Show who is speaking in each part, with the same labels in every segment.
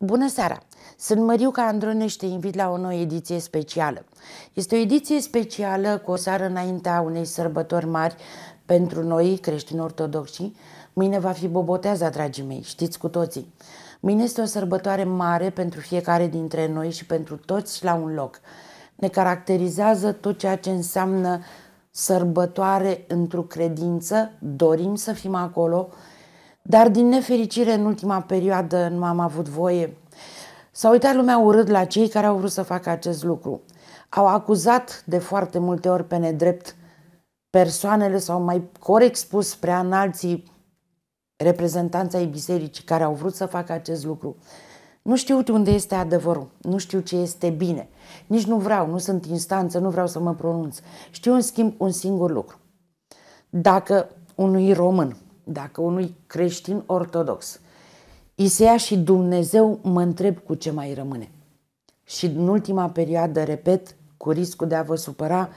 Speaker 1: Bună seara! Sunt Măriuca Androne și te invit la o nouă ediție specială. Este o ediție specială cu o seară înaintea unei sărbători mari pentru noi, creștini ortodoxi. Mâine va fi Boboteaza, dragii mei, știți cu toții. Mâine este o sărbătoare mare pentru fiecare dintre noi și pentru toți la un loc. Ne caracterizează tot ceea ce înseamnă sărbătoare într-o credință, dorim să fim acolo, dar din nefericire în ultima perioadă nu am avut voie. S-a uitat lumea urât la cei care au vrut să facă acest lucru. Au acuzat de foarte multe ori pe nedrept persoanele sau mai corect spus prea înalții reprezentanța ai bisericii care au vrut să facă acest lucru. Nu știu unde este adevărul, nu știu ce este bine, nici nu vreau, nu sunt instanță, nu vreau să mă pronunț. Știu în schimb un singur lucru. Dacă unui român dacă unui creștin ortodox îi se ia și Dumnezeu, mă întreb cu ce mai rămâne. Și în ultima perioadă, repet, cu riscul de a vă supăra,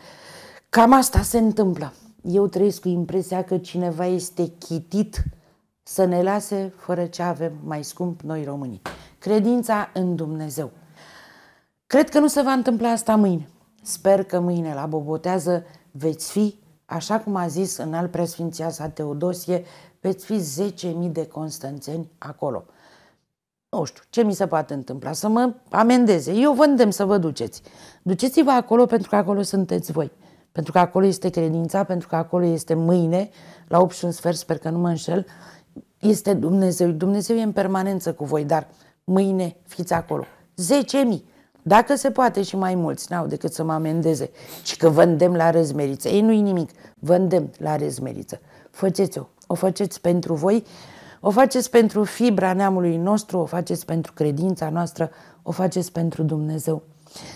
Speaker 1: cam asta se întâmplă. Eu trăiesc cu impresia că cineva este chitit să ne lase fără ce avem mai scump noi românii. Credința în Dumnezeu. Cred că nu se va întâmpla asta mâine. Sper că mâine la Bobotează veți fi Așa cum a zis în al sa Teodosie, veți fi 10.000 de constanțeni acolo. Nu știu, ce mi se poate întâmpla? Să mă amendeze. Eu vă îndemn să vă duceți. Duceți-vă acolo pentru că acolo sunteți voi. Pentru că acolo este credința, pentru că acolo este mâine, la 8 și un sfert, sper că nu mă înșel, este Dumnezeu. Dumnezeu e în permanență cu voi, dar mâine fiți acolo. 10.000. Dacă se poate și mai mulți, n-au decât să mă amendeze, și că vândem la răzmeriță. Ei nu-i nimic, vândem la răzmeriță. Faceți-o, o faceți pentru voi, o faceți pentru fibra neamului nostru, o faceți pentru credința noastră, o faceți pentru Dumnezeu.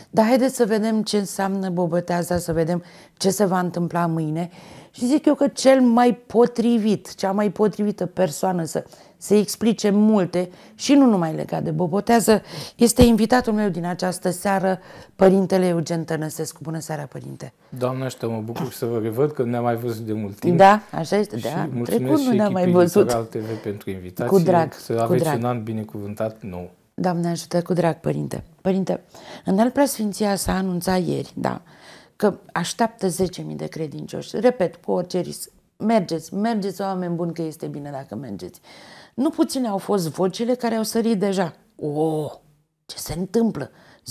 Speaker 1: Dar haideți să vedem ce înseamnă bobăteaza, să vedem ce se va întâmpla mâine. Și zic eu că cel mai potrivit, cea mai potrivită persoană să să explice multe și nu numai legat de Bobotează. Este invitatul meu din această seară, Părintele Eugen Tănăsescu. Bună seara, Părinte!
Speaker 2: Doamnește, mă bucur să vă revăd, că ne-am mai văzut de mult timp. Da, așa este, da. Trecut nu ne-am mai văzut. TV pentru invitație. Cu drag, Să cu aveți drag. un an binecuvântat nou.
Speaker 1: Doamne ajută, cu drag, Părinte. Părinte, al preasfinția s-a anunțat ieri, da, că așteaptă 10.000 de credincioși. Repet, cu orice risc. Mergeți, mergeți oameni buni că este bine dacă mergeți. Uh, nu puține au fost vocile care au sărit deja. O, oh, ce se întâmplă?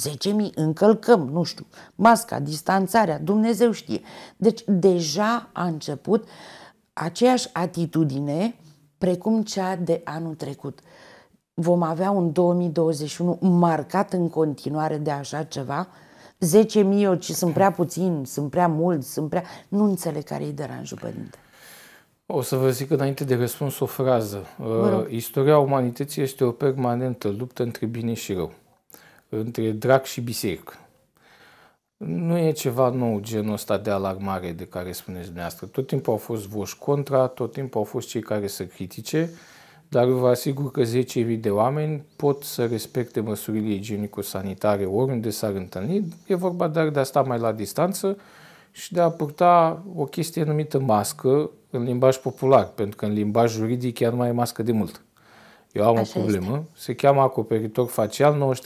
Speaker 1: 10.000 încălcăm, nu știu, masca, distanțarea, Dumnezeu știe. Deci deja a început aceeași atitudine precum cea de anul trecut. Vom avea un 2021 marcat în continuare de așa ceva, 10.000 eu, ci sunt prea puțin, sunt prea mult, sunt prea... Nu înțeleg care e deranjul, părinte.
Speaker 2: O să vă zic înainte de răspuns o frază. Mă ă, Istoria umanității este o permanentă luptă între bine și rău, între drac și biserică. Nu e ceva nou genul ăsta de alarmare de care spuneți dumneavoastră. Tot timpul au fost voși contra, tot timpul au fost cei care să critique, dar vă asigur că 10.000 de oameni pot să respecte măsurile igienico-sanitare oriunde s-ar întâlni. E vorba doar de asta mai la distanță, și de a purta o chestie numită mască în limbaj popular, pentru că în limbaj juridic ea nu mai e mască de mult. Eu am Așa o problemă, este. se cheamă acoperitor facial,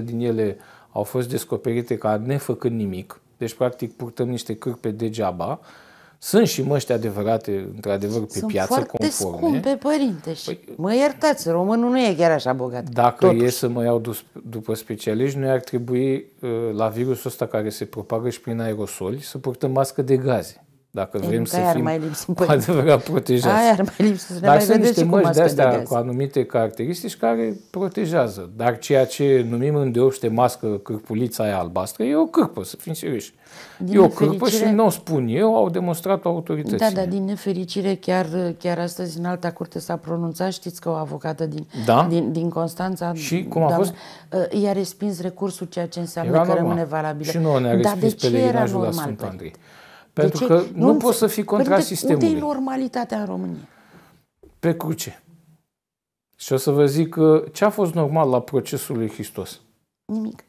Speaker 2: 93% din ele au fost descoperite ca nefăcând nimic, deci practic purtăm niște cârpe degeaba, uh, sunt și măști adevărate, într-adevăr, pe Sunt piață foarte conforme. scumpe,
Speaker 1: părinte. Și păi, mă iertați, românul nu e chiar așa bogat. Dacă Totuși. e
Speaker 2: să mă iau după specialiști, noi ar trebui uh, la virusul ăsta care se propagă și prin aerosoli să purtăm mască de gaze. Dacă Ei, vrem să fim mai lipsi, cu păi. adevărat protejați. Aia ar mai lipsi, să dar mai sunt niște măști de astea cu anumite caracteristici care protejează. Dar ceea ce numim îndeopște mască cârpulița aia albastră e o cârpă, să fim serioși. Din e o cârpă și nu o spun eu, au demonstrat autorități. Da, dar
Speaker 1: din nefericire chiar, chiar astăzi în alta curte s-a pronunțat, știți că o avocată din, da? din, din Constanța și cum a doamna, fost? Uh, i-a respins recursul, ceea ce înseamnă era că normal. rămâne valabilă. Și nu ne-a respins da, pelerinajul la Sfânt păi? Andrei. Pentru că nu, nu poți să fii păi contra părinte, sistemului. Unde e normalitatea în România?
Speaker 2: Pe cruce. Și o să vă zic uh, ce a fost normal la procesul lui Hristos. Nimic.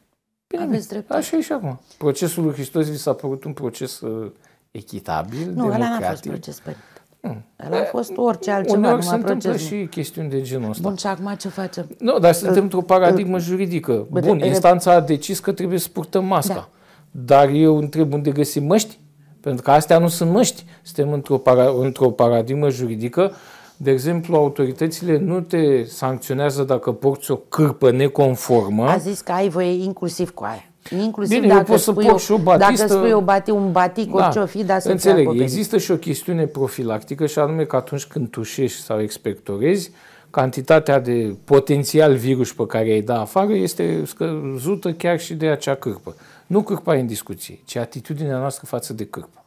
Speaker 2: Bine, Aveți dreptate. Așa e și acum. Procesul lui Hristos vi s-a părut un proces uh, echitabil, Nu, ăla n-a fost proces, păi. El hmm. a eh, fost
Speaker 1: orice altceva, Uneori numai se întâmplă proces.
Speaker 2: și chestiuni de genul ăsta. Bun, și acum ce facem? Nu, dar suntem într-o paradigmă juridică. Bun, instanța a decis că trebuie să purtăm masca. Da. Dar eu întreb unde găsim măști? Pentru că astea nu sunt măști. Suntem într-o, para, într-o paradigmă juridică de exemplu, autoritățile nu te sancționează dacă porți o cârpă neconformă. A zis
Speaker 1: că ai voie inclusiv cu aia. Inclusiv Bine, dacă eu pot să port și o batistă. Dacă spui o bati, un batic, da, orice o fi, dar să Înțeleg, există
Speaker 2: și o chestiune profilactică și anume că atunci când tușești sau expectorezi, cantitatea de potențial virus pe care ai da afară este scăzută chiar și de acea cârpă. Nu cârpa e în discuție, ci atitudinea noastră față de cârpă.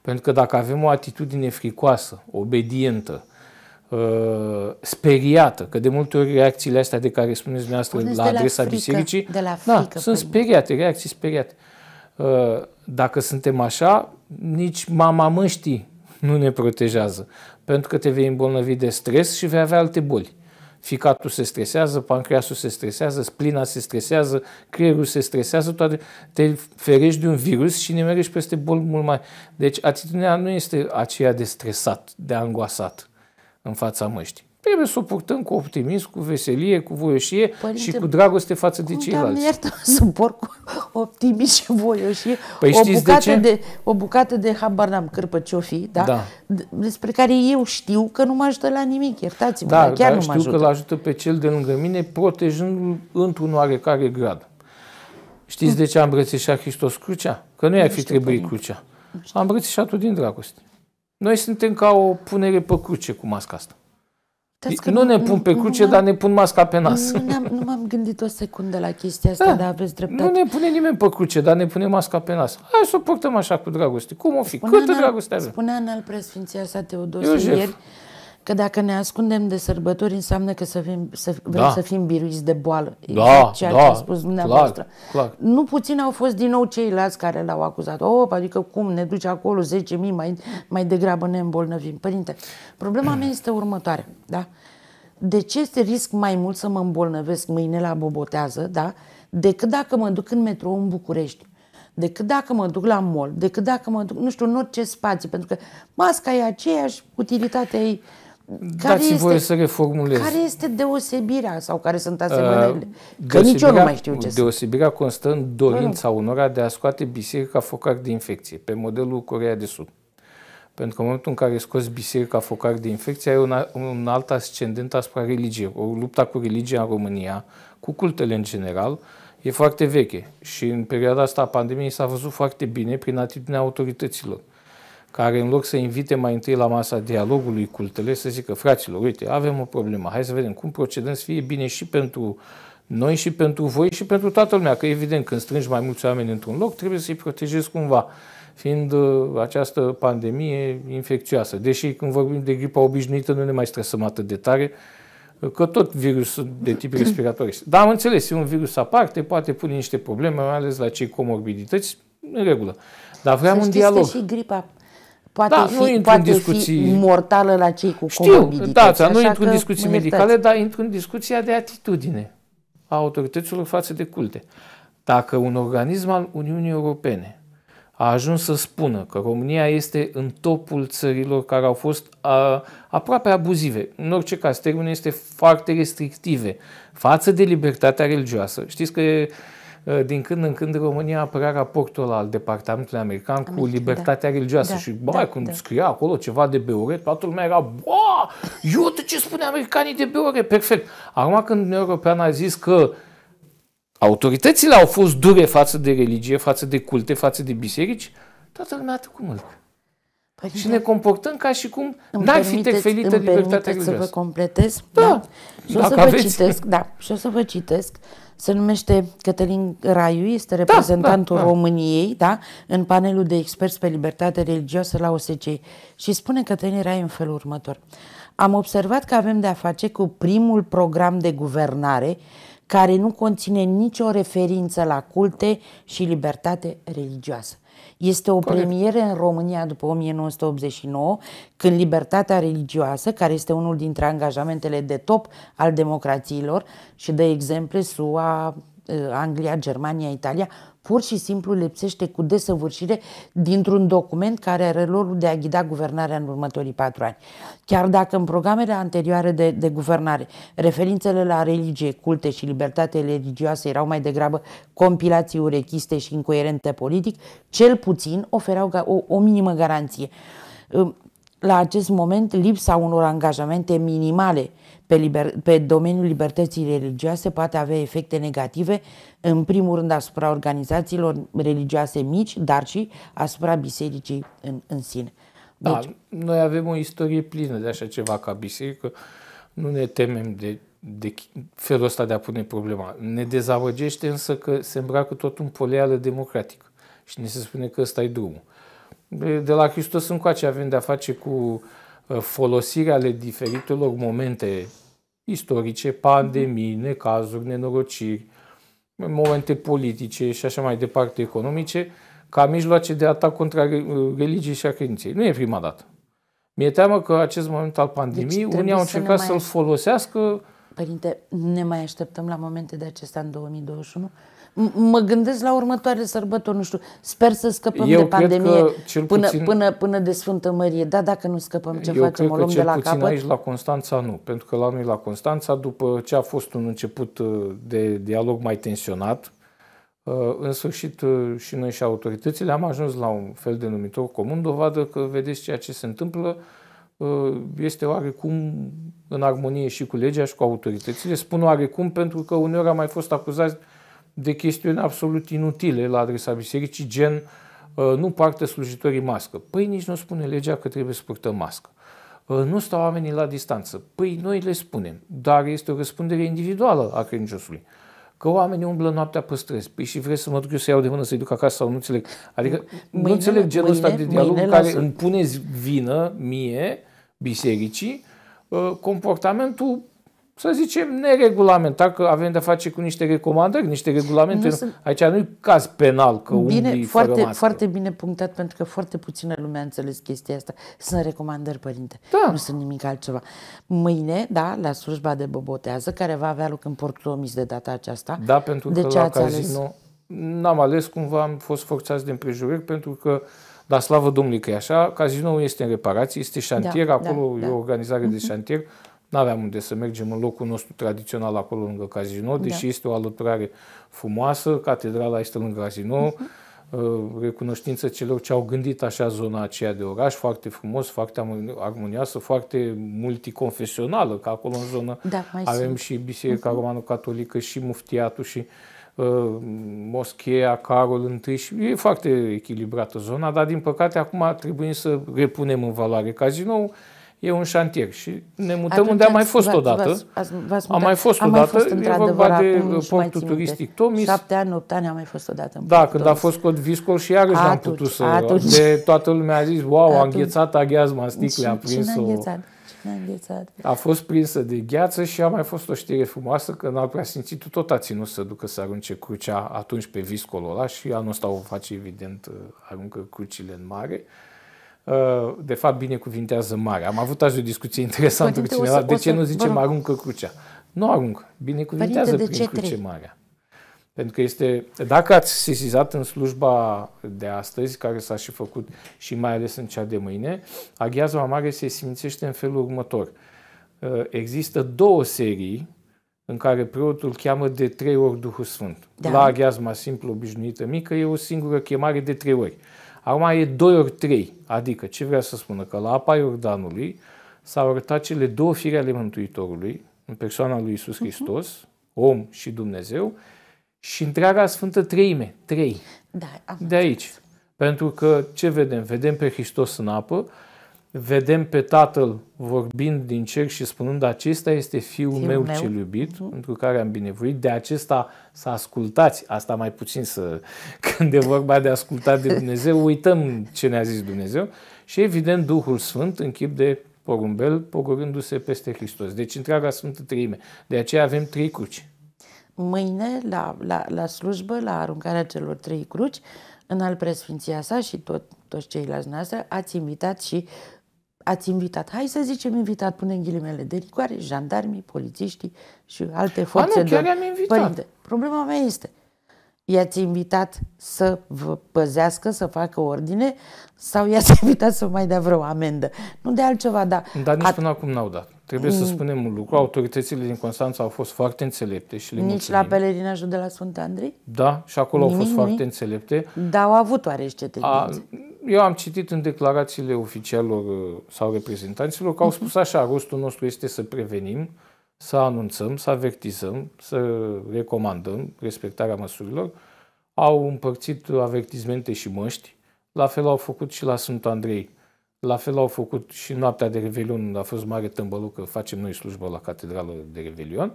Speaker 2: Pentru că dacă avem o atitudine fricoasă, obedientă, uh, Uh, speriată, că de multe ori reacțiile astea de care spuneți dumneavoastră la adresa la frică, bisericii, de la da, frică, da, sunt păi. speriate, reacții speriate. Uh, dacă suntem așa, nici mama măștii nu ne protejează, pentru că te vei îmbolnăvi de stres și vei avea alte boli. Ficatul se stresează, pancreasul se stresează, splina se stresează, creierul se stresează, toate te ferești de un virus și ne mergi peste boli mult mai... Deci atitudinea nu este aceea de stresat, de angoasat în fața măștii. Trebuie să o purtăm cu optimism, cu veselie, cu voioșie Părinte, și cu dragoste față de ceilalți. Cum să porc cu optimism și voioșie? Păi o, bucată de, de
Speaker 1: o bucată de habar n-am cârpă ce o fi, da? da? despre care eu știu că nu mă ajută la nimic, iertați-mă, da, chiar dar nu știu ajută. că îl
Speaker 2: ajută pe cel de lângă mine protejându-l într-un oarecare grad. Știți de ce am îmbrățișat Hristos crucea? Că nu i-ar fi trebuit crucea. Am îmbrățișat-o din dragoste. Noi suntem ca o punere pe cruce cu masca asta. Că nu ne pun pe cruce, dar ne pun masca pe nas.
Speaker 1: Nu m-am gândit o secundă la chestia asta, da, dar aveți dreptate. Nu ne
Speaker 2: pune nimeni pe cruce, dar ne pune masca pe nas. Hai să o purtăm așa cu dragoste. Cum o fi? Spunea Câtă dragoste avem?
Speaker 1: Spunea în al preasfinția sa Teodosie ieri, Că dacă ne ascundem de sărbători, înseamnă că să fim, să, vrem da. să fim biruiți de boală. Da, ceea da, ce a spus dumneavoastră. Clar, clar. Nu puțin au fost din nou ceilalți care l-au acuzat. O, adică cum ne duce acolo 10.000, mai, mai degrabă ne îmbolnăvim. Părinte, problema mea este următoarea. Da? De ce este risc mai mult să mă îmbolnăvesc mâine la Bobotează, da? decât dacă mă duc în metrou în București? decât dacă mă duc la mall, decât dacă mă duc, nu știu, în orice spații, pentru că masca e aceeași, utilitatea ei
Speaker 2: Dați-mi voie este, să reformulez. Care
Speaker 1: este deosebirea sau care sunt asemănările? Uh, că nici eu nu mai știu ce sunt.
Speaker 2: Deosebirea constă în dorința mm. unora de a scoate biserica focar de infecție, pe modelul Corea de Sud. Pentru că în momentul în care scoți biserica focar de infecție, ai un, un alt ascendent asupra religiei. O lupta cu religia în România, cu cultele în general, e foarte veche. Și în perioada asta a pandemiei s-a văzut foarte bine prin atitudinea autorităților care în loc să invite mai întâi la masa dialogului cultele, să zică, fraților, uite, avem o problemă, hai să vedem cum procedăm să fie bine și pentru noi și pentru voi și pentru toată lumea, că evident când strângi mai mulți oameni într-un loc, trebuie să-i protejezi cumva, fiind uh, această pandemie infecțioasă. Deși când vorbim de gripa obișnuită nu ne mai stresăm atât de tare, că tot virusul de tip respirator este. Dar am înțeles, e un virus aparte, poate pune niște probleme, mai ales la cei comorbidități, în regulă. Dar vreau un dialog. Că și gripa poate da, fi, nu intru poate în discuții... fi
Speaker 1: mortală la cei cu Știu, comorbidități. Da, nu intru în discuții medicale, dar
Speaker 2: intru în discuția de atitudine a autorităților față de culte. Dacă un organism al Uniunii Europene a ajuns să spună că România este în topul țărilor care au fost a, aproape abuzive, în orice caz, termenul este foarte restrictive față de libertatea religioasă. Știți că Eh, din când în când România apărea raportul ăla al Departamentului American cu cu libertatea da. religioasă da, și bă, da, când da. scria acolo ceva de Beuret, toată lumea era bă, iute de ce spune americanii de Beuret, perfect. Acum când Uniunea Europeană a zis că autoritățile au fost dure față de religie, față de culte, față de biserici, toată lumea a cum îl. Păi și da. ne comportăm ca și cum n-ar fi interferită libertatea religioasă. să vă completez? Da. da. Și o să vă aveți. citesc,
Speaker 1: da, și o să vă citesc uh, se numește Cătălin Raiu, este da, reprezentantul da, da, da. României da, în panelul de experți pe libertate religioasă la OSCE și spune Cătălin Raiu în felul următor. Am observat că avem de-a face cu primul program de guvernare care nu conține nicio referință la culte și libertate religioasă. Este o Corect. premieră în România după 1989, când libertatea religioasă, care este unul dintre angajamentele de top al democrațiilor și de exemple SUA, eh, Anglia, Germania, Italia, pur și simplu lipsește cu desăvârșire dintr-un document care are rolul de a ghida guvernarea în următorii patru ani. Chiar dacă în programele anterioare de, de guvernare referințele la religie, culte și libertate religioase erau mai degrabă compilații urechiste și incoerente politic, cel puțin oferau o, o minimă garanție. La acest moment, lipsa unor angajamente minimale pe, liber, pe domeniul libertății religioase poate avea efecte negative, în primul rând asupra organizațiilor religioase mici, dar și asupra bisericii în, în sine. Da, deci,
Speaker 2: da, noi avem o istorie plină de așa ceva ca biserică. Nu ne temem de, de felul ăsta de a pune problema. Ne dezamăgește însă că se îmbracă tot un poleală democratică și ne se spune că ăsta e drumul. De la Hristos încoace avem de a face cu uh, Ă, folosirea ale diferitelor momente istorice, pandemii, mhm. necazuri, nenorociri, momente politice și așa mai departe, economice, ca mijloace de atac contra ă, religiei și a credinței. Nu e prima dată. Mi-e teamă că acest moment al pandemiei, deci, unii au încercat să să-l mai... folosească.
Speaker 1: Părinte, ne mai așteptăm la momente de acestea în 2021? mă gândesc la următoarele sărbători, nu știu, sper să scăpăm eu de pandemie că, până, puțin, până, până de Sfântă Mărie. Da, dacă nu scăpăm, ce eu facem? O luăm de la puțin capăt? aici la
Speaker 2: Constanța nu, pentru că la noi la Constanța, după ce a fost un început uh, de dialog mai tensionat, uh, în sfârșit uh, și noi și autoritățile am ajuns la un fel de numitor comun, dovadă că vedeți ceea ce se întâmplă, este oarecum în armonie și cu legea și cu autoritățile. Spun oarecum pentru că uneori am mai fost acuzați de chestiuni absolut inutile la adresa bisericii, gen uh, nu poartă slujitorii mască. Păi nici nu spune legea că trebuie să purtăm mască. Uh, nu stau oamenii la distanță. Păi noi le spunem, dar este o răspundere individuală a credinciosului. Că oamenii umblă noaptea pe străzi. Păi și vrei să mă duc eu să iau de mână, să-i duc acasă sau nu înțeleg. Adică mâine, nu înțeleg genul ăsta de dialog mâine, care îmi pune vină mie, bisericii, uh, comportamentul să zicem, neregulamentat, că avem de face cu niște recomandări, niște regulamente. Nu sunt... Aici nu e caz penal că bine, unii foarte, fără
Speaker 1: foarte bine punctat, pentru că foarte puțină lumea a înțeles chestia asta. Sunt recomandări, părinte. Da. Nu sunt nimic altceva. Mâine, da, la slujba de bobotează, care va avea loc în Portomis de data aceasta.
Speaker 2: Da, pentru de că ce la nu, n-am ales, cumva am fost forțați de împrejurări, pentru că dar slavă Domnului că e așa, cazinoul este în reparații, este șantier, da, acolo da, e da. o organizare da. de mhm. șantier, nu aveam unde să mergem în locul nostru tradițional acolo lângă casino, da. deși da. este o alăturare frumoasă, catedrala este lângă casino, uh-huh. recunoștință celor ce au gândit așa zona aceea de oraș, foarte frumos, foarte armonioasă, foarte multiconfesională, ca acolo în zonă da, avem sunt. și Biserica uh-huh. Romano-Catolică și Muftiatul și uh, moschea Carol I și e foarte echilibrată zona, dar din păcate acum trebuie să repunem în valoare cazinoul e un șantier și ne mutăm Atunci unde am mai fost odată. Am mai fost odată, e vorba de uh, portul turistic Tomis.
Speaker 1: Șapte ani, opt ani am mai fost odată.
Speaker 2: Da, când a fost cod Viscol și iarăși am putut să... De toată lumea a zis, wow, a înghețat aghiazma în sticle, a prins-o. A fost prinsă de gheață și a mai fost o știre frumoasă că n-au în prea simțit tot a ținut să ducă să arunce crucea atunci pe viscolul ăla și anul ăsta o face evident, uh, aruncă crucile în mare. Uh, Uh, de fapt binecuvintează mare. Am avut azi o discuție interesantă Părinte, cu cineva. Să, de ce să, nu zicem aruncă crucea? Nu aruncă. Binecuvintează Părinte, prin cruce trei? marea. Pentru că este, dacă ați sesizat în slujba de astăzi, care s-a și făcut și mai ales în cea de mâine, aghiazma mare se simțește în felul următor. Uh, există două serii în care preotul cheamă de trei ori Duhul Sfânt. Da. La aghiazma simplu, obișnuită, mică, e o singură chemare de trei ori. Acum e 2 ori 3, adică ce vrea să spună? Că la apa Iordanului s-au arătat cele două fire ale Mântuitorului, în persoana lui Isus mhm. Hristos, uh-huh. om și Dumnezeu, și întreaga Sfântă Treime, trei. Da, am de aici. Pentru că ce vedem? Vedem pe Hristos în apă, vedem pe Tatăl vorbind din cer și spunând, acesta este Fiul, Fiul meu, meu cel iubit, uh-huh. pentru care am binevoit, de acesta să ascultați. Asta mai puțin să, când e vorba de ascultat de Dumnezeu, uităm ce ne-a zis Dumnezeu. Și evident Duhul Sfânt în chip de porumbel, pogorându-se peste Hristos. Deci întreaga Sfântă Treime. De aceea avem trei cruci.
Speaker 1: Mâine, la, la, la slujbă, la aruncarea celor trei cruci, în al presfinția sa și tot, toți ceilalți noastre, ați invitat și ați invitat, hai să zicem invitat, punem ghilimele de rigoare, jandarmii, polițiștii și alte ah, forțe. nu, chiar de... am invitat. Părinte, problema mea este, i-ați invitat să vă păzească, să facă ordine sau i-ați invitat să mai dea vreo amendă? Nu de altceva, dar...
Speaker 2: Dar nici at... până acum n-au dat. Trebuie să mm. spunem un lucru. Autoritățile din Constanța au fost foarte înțelepte și le Nici mulțumim. la
Speaker 1: pelerinajul de la Sfânt Andrei?
Speaker 2: Da, și acolo nimic, au fost nimic. foarte înțelepte.
Speaker 1: Dar au avut oarește tendințe.
Speaker 2: A, eu am citit în declarațiile oficialilor uh, sau reprezentanților că au mhm. spus așa, rostul nostru este să prevenim, să anunțăm, să avertizăm, să recomandăm respectarea măsurilor. Au împărțit avertizmente și măști, la fel au făcut și la Sfântul Andrei, la fel au făcut și noaptea de Revelion, a fost mare că facem noi slujbă la catedrală de Revelion.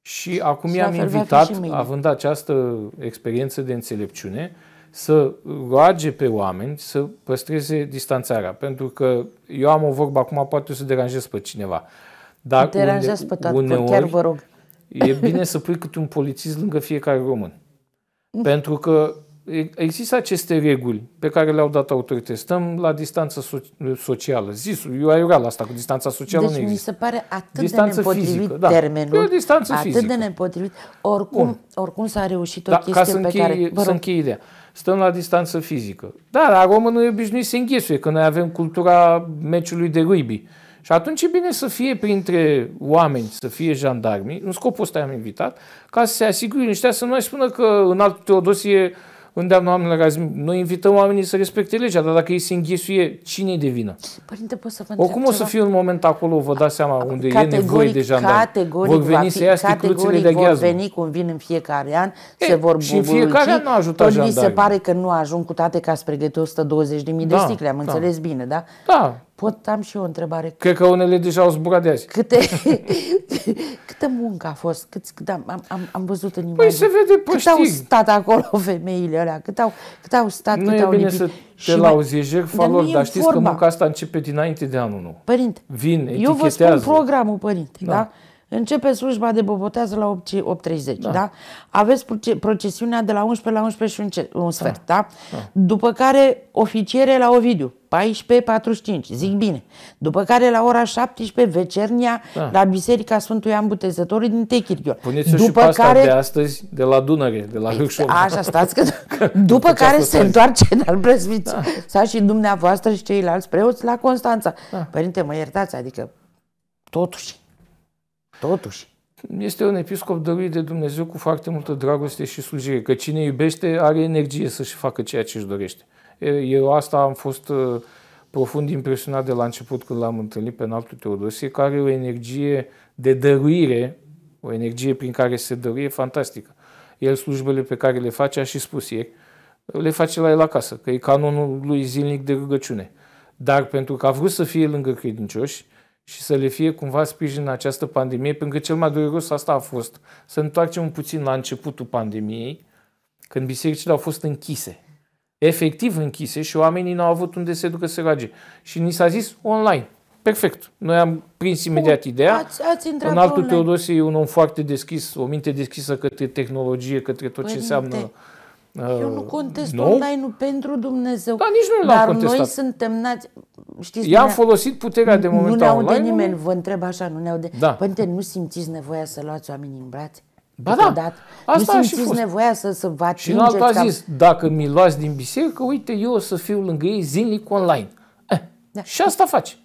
Speaker 2: Și acum și i-am invitat, având această experiență de înțelepciune, să roage pe oameni să păstreze distanțarea. Pentru că eu am o vorbă acum, poate să deranjez pe cineva. Dar Deranjează une, pe toată, uneori, chiar vă rog. E bine să pui câte un polițist lângă fiecare român. Pentru că există aceste reguli pe care le-au dat autorități. Stăm la distanță so- socială. Zis, eu aiureal asta cu distanța socială deci nu există. mi se pare atât distanță de nepotrivit fizică, da. termenul. Da. distanță atât fizică. de
Speaker 1: nepotrivit. Oricum, Bun. oricum s-a reușit o da, chestie să închei, pe care... Bă, să închei
Speaker 2: ideea. Stăm la distanță fizică. Da, dar românul e obișnuit să înghesuie, că noi avem cultura meciului de rugby. Și atunci e bine să fie printre oameni, să fie jandarmi, în scopul ăsta am invitat, ca să se asigure niște să nu mai spună că în altul Teodosie îndeamnă oamenii la gazim. noi invităm oamenii să respecte legea, dar dacă ei se înghesuie, cine e de vină?
Speaker 1: Părinte, pot să vă Oricum o să fie
Speaker 2: un moment acolo, vă dați seama, unde e nevoie de jandarmi. Categoric, vor veni să ia categoric de vor veni cum vin în fiecare an,
Speaker 1: e, se vor Și în fiecare an nu ajută jandarmi. se pare că nu ajung cu toate că ați pregătit
Speaker 2: 120.000 de da, sticle, am da. înțeles
Speaker 1: bine, da? Da, Pot am și eu o întrebare.
Speaker 2: Cred că unele deja au zburat de azi. Câte,
Speaker 1: câtă muncă a fost? Cât, cât da, am, am, am, văzut în păi imagine. Păi se vede păștig. Cât au stat acolo femeile alea? Cât au, cât au stat? Nu cât e au bine lipit? să te și lauzi, jec falor, dar, dar știți vorba. că munca
Speaker 2: asta începe dinainte de anul nou. Părinte, Vin, eu vă spun
Speaker 1: programul, părinte, da? da? Începe slujba de bobotează la 8.30, da. da? Aveți procesiunea de la 11 la 11 și un, ce, un sfert, da. da? da? După care oficiere la Ovidiu, 14.45, zic bine. După care la ora 17 vecernia da. la Biserica Sfântului Ambutezătorului din Techirghiu. Puneți-o după și pe care... de
Speaker 2: astăzi de la Dunăre, de la exact. Hârșov. Așa, stați că după care se întoarce
Speaker 1: în al presbiț. Da. Să și dumneavoastră și ceilalți preoți la Constanța. Da. Părinte, mă iertați, adică
Speaker 2: totuși Totuși. Este un episcop dăruit de Dumnezeu cu foarte multă dragoste și slujire, că cine iubește are energie să-și facă ceea ce își dorește. Eu asta am fost uh, profund impresionat de la început când l-am întâlnit pe înaltul Teodosie, care are o energie de dăruire, o energie prin care se dăruie fantastică. El slujbele pe care le face, a și spus ieri, le face la el acasă, că e canonul lui zilnic de rugăciune. Dar pentru că a vrut să fie lângă credincioși, și să le fie cumva sprijin în această pandemie, pentru că cel mai dureros asta a fost. Să întoarcem un puțin la începutul pandemiei, când bisericile au fost închise. Efectiv închise și oamenii n-au avut unde se ducă să roage. Și ni s-a zis online. Perfect. Noi am prins imediat Bun, ideea. Ați, ați în altul Teodosie e un om foarte deschis, o minte deschisă către tehnologie, către tot Părinte. ce înseamnă eu uh, nu contest nu? online
Speaker 1: pentru Dumnezeu. Da, nici nu Dar contestat. noi suntem nați...
Speaker 2: Știți, I-am folosit puterea de moment Nu ne au de nimeni,
Speaker 1: vă întreb așa, nu ne au de... Da. Părinte, nu simțiți nevoia să luați oamenii în brațe? Ba da, dat. asta nu simțiți și fost. nevoia să, să vă atingeți. Și în altul a ca... zis,
Speaker 2: dacă mi luați din biserică, uite, eu o să fiu lângă ei zilnic online. Eh, da. Și asta faci.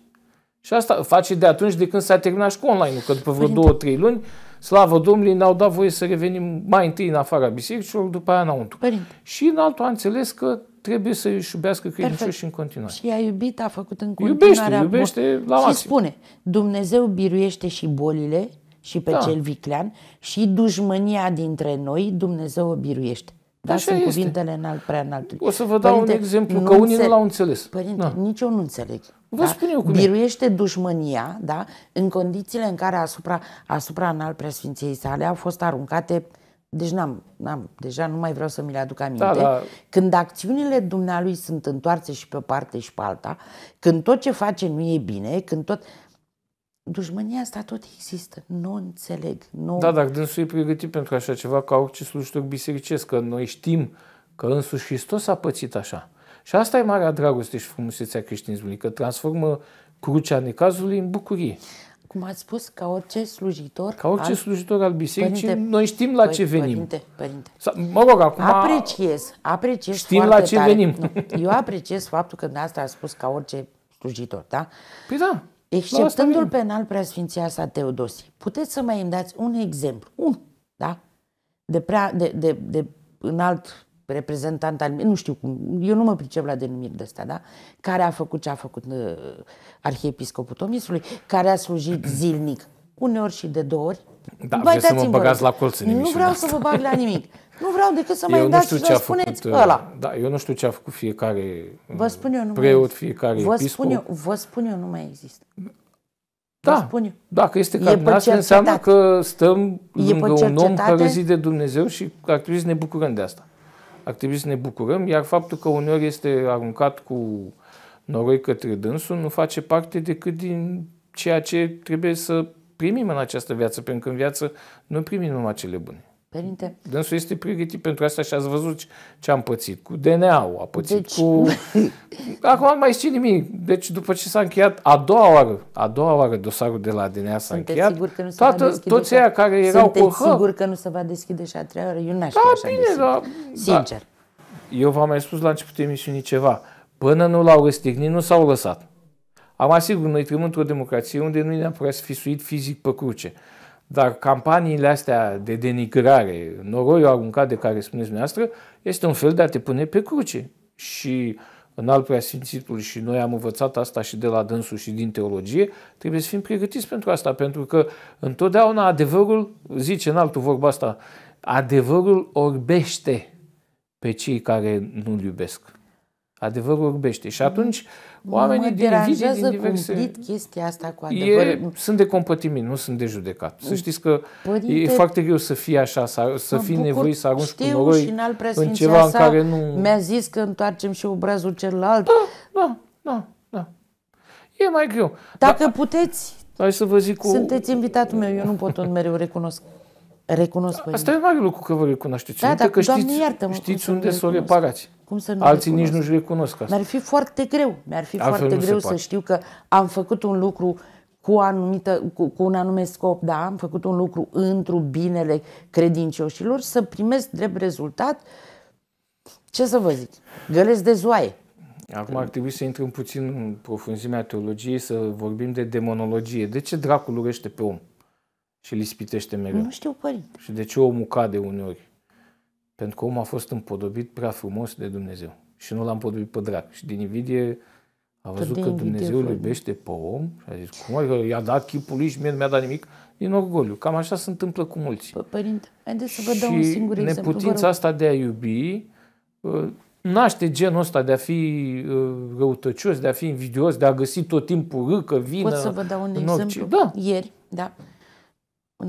Speaker 2: Și asta face de atunci de când s-a terminat și cu online-ul, că după vreo Părinte. două, trei luni slavă Domnului, ne-au dat voie să revenim mai întâi în afara bisericilor, după aia înăuntru. Părinte. Și în altul a înțeles că trebuie să își iubească credincioșii în continuare. Și
Speaker 1: a iubit, a făcut în continuare. Iubește, iubește la maxim. Și spune, Dumnezeu biruiește și bolile și pe da. cel viclean și dușmânia dintre noi Dumnezeu o biruiește.
Speaker 2: Dar Așa sunt este. cuvintele
Speaker 1: înalt, prea înalt. O să vă dau părinte, un exemplu, că unii nu l-au înțeles. Părinte, da. nici eu nu înțeleg. Vă da? spun eu cum Biruiește e. dușmânia, da? în condițiile în care asupra, asupra înalt presfinției sale au fost aruncate deci n-am, n-am, deja nu mai vreau să mi le aduc aminte. Da, da. Când acțiunile dumnealui sunt întoarse și pe o parte și pe alta, când tot ce face nu e bine, când tot dușmânia asta tot există. Nu înțeleg. Nu... Da,
Speaker 2: dar dânsul e pregătit pentru așa ceva ca orice slujitor bisericesc, că noi știm că însuși Hristos a pățit așa. Și asta e marea dragoste și frumusețea creștinismului, că transformă crucea necazului în bucurie.
Speaker 1: Cum ați spus, ca orice slujitor Ca orice al... slujitor al bisericii, părinte, noi știm la părinte, ce venim. Părinte,
Speaker 2: părinte. Sa, mă rog, acum... Apreciez,
Speaker 1: apreciez Știm la ce tare. venim. Nu, eu apreciez faptul că asta a spus ca orice slujitor, da? Păi da. Exceptându-l penal sa Teodosie, puteți să mai îmi dați un exemplu, un, da? De, prea, de, de, de alt reprezentant al, nu știu cum, eu nu mă pricep la denumiri de astea, da? Care a făcut ce a făcut uh, arhiepiscopul Tomisului, care a slujit zilnic uneori și de două ori.
Speaker 2: Da, Băi, să mă băgați la colț în Nu vreau asta. să vă bag la nimic.
Speaker 1: Nu vreau decât să eu mai dați și să spuneți făcut, uh, ăla.
Speaker 2: Da, eu nu știu ce a făcut fiecare vă uh, spun eu, nu preot, fiecare vă episcop. Spun eu,
Speaker 1: vă spun eu, nu mai există. Da, vă spun eu. dacă este cardinal, înseamnă că
Speaker 2: stăm e lângă un om care zi de Dumnezeu și ar trebui să ne bucurăm de asta. Ar trebui să ne bucurăm, iar faptul că uneori este aruncat cu noroi către dânsul nu face parte decât din ceea ce trebuie să primim în această viață, pentru că în viață nu primim numai cele bune. Părinte. Dânsul este pregătit pentru asta și ați văzut ce am pățit cu DNA-ul, a pățit deci... cu... Acum nu mai știu nimic. Deci după ce s-a încheiat a doua oară, a doua oară dosarul de la DNA s-a încheiat, sigur că nu se va toți aia care erau cu hă... sigur
Speaker 1: că nu se va deschide și a treia oară? Eu n-aș da, așa bine, da, Sincer.
Speaker 2: Da. Eu v-am mai spus la începutul emisiunii ceva. Până nu l-au răstignit, nu s-au lăsat. Am asigur, noi trăim într-o democrație unde nu e neapărat suit fizic pe cruce. Dar campaniile astea de denigrare, noroiul aruncat de care spuneți dumneavoastră, este un fel de a te pune pe cruce. Și în al preasfințitul și noi am învățat asta și de la dânsul și din teologie, trebuie să fim pregătiți pentru asta, pentru că întotdeauna adevărul, zice în altul vorba asta, adevărul orbește pe cei care nu-l iubesc. Adevărul orbește. Și atunci, uh, Oamenii mă deranjează din diverse... cumplit
Speaker 1: chestia asta cu adevăr. E,
Speaker 2: sunt de compătimit, nu sunt de judecat. Să știți că Părinte, e foarte greu să fie așa, să, să fii bucur, nevoit să arunci știu, cu noroi și în, în ceva în care nu... Mi-a
Speaker 1: zis că întoarcem și obrazul celălalt. Da, da, da, da. E mai greu. Dacă da, puteți, hai să vă zic cu... sunteți invitatul meu, eu nu pot tot mereu recunosc. Recunosc, da, Asta
Speaker 2: e mare lucru că vă recunoașteți. Da, da, că știți, iartă știți unde să o reparați. Cum să nu Alții recunosc? nici nu-și recunosc asta. Mi-ar
Speaker 1: fi foarte greu. Mi-ar fi Altfel foarte greu să știu că am făcut un lucru cu, anumită, cu, cu un anume scop, da, am făcut un lucru într binele credincioșilor, să primesc drept rezultat, ce să vă zic,
Speaker 2: găles de zoaie. Acum ar trebui să intrăm puțin în profunzimea teologiei, să vorbim de demonologie. De ce dracul urește pe om și îl ispitește mereu? Nu știu, părinte. Și de ce omul cade uneori? Pentru că omul a fost împodobit prea frumos de Dumnezeu și nu l-a împodobit pe drac. Și din invidie a văzut că, Dumnezeu îl iubește pe om și a zis, cum că adică? i-a dat chipul lui și mie nu mi-a dat nimic, din orgoliu. Cam așa se întâmplă cu mulți. Păi, părinte, haideți să vă dau un singur exemplu. neputința asta de a iubi uh, naște genul ăsta de a fi uh, răutăcios, de a fi invidios, de a găsi tot timpul râcă, vină. Pot să vă dau un exemplu? Da.
Speaker 1: Ieri, da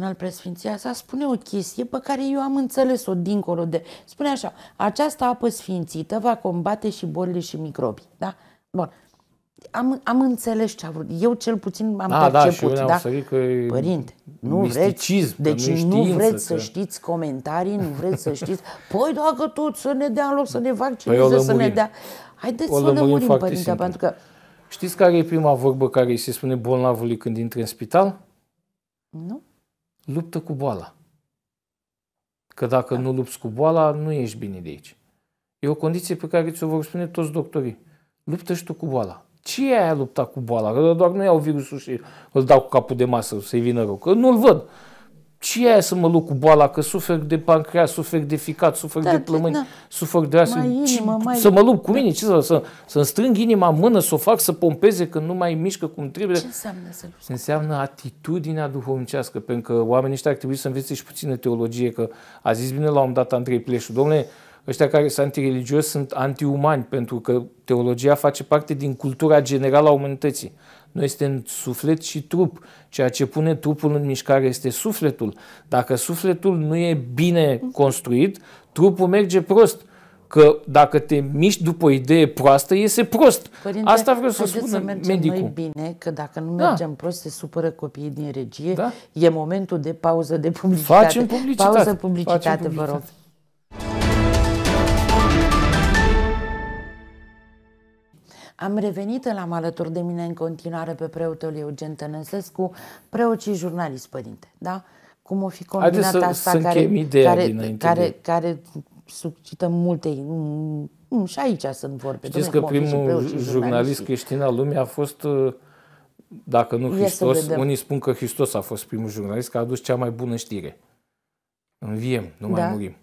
Speaker 1: al presfinția sa, spune o chestie pe care eu am înțeles-o dincolo de... Spune așa, această apă sfințită va combate și bolile și microbii. Da? Bun. Am, am înțeles ce a vrut. Eu cel puțin am a, da, da, perceput. Da, și eu da? Părinte, nu vreți, deci nu, știință, nu vreți că... să știți comentarii, nu vreți să știți. Păi dacă tot să ne dea loc să ne păi vaccineze, păi să ne dea... Haideți o să o lămurim, părinte, simplu. pentru că...
Speaker 2: Știți care e prima vorbă care îi se spune bolnavului când intră în spital? luptă cu boala. Că dacă da. nu lupți cu boala, nu ești bine de aici. E o condiție pe care ți-o vor spune toți doctorii. Luptă și tu cu boala. Ce e aia lupta cu boala? Că doar nu iau virusul și îl dau cu capul de masă să-i vină rău. Că nu-l văd ce e să mă luc cu boala, că sufer de pancreas, sufer de ficat, sufer da, de da, plămâni, da. sufer de asta, mai... să mă lupt cu da. mine, ce să, să, să-mi strâng inima în mână, să o fac să pompeze când nu mai mișcă cum trebuie. Ce înseamnă să lupt? Înseamnă atitudinea duhovnicească, pentru că oamenii ăștia ar trebui să învețe și puțină teologie, că a zis bine la un dat Andrei Pleșu, domnule, ăștia care sunt antireligioși sunt antiumani, pentru că teologia face parte din cultura generală a umanității. Noi suntem suflet și trup. Ceea ce pune trupul în mișcare este sufletul. Dacă sufletul nu e bine construit, trupul merge prost. Că dacă te miști după o idee proastă, iese prost. Părinte, Asta vreau să spun să mergem medicul. noi
Speaker 1: bine, că dacă nu da. mergem da. prost, se supără copiii din regie. Da? E momentul de pauză de publicitate. Facem publicitate. Pauză publicitate, Facem publicitate. vă rog. Am revenit, la am alături de mine în continuare pe preotul Eugen Tănăsescu, preot și jurnalist, părinte, da? Cum o fi combinat să, asta să care, care, care, de... care suscită multe... Mm, și aici sunt vorbe. Știți că primul jurnalist
Speaker 2: creștin al lumii a fost, uh, dacă nu Hristos, unii spun că Hristos a fost primul jurnalist, că a adus cea mai bună știre. Înviem, nu mai da? murim.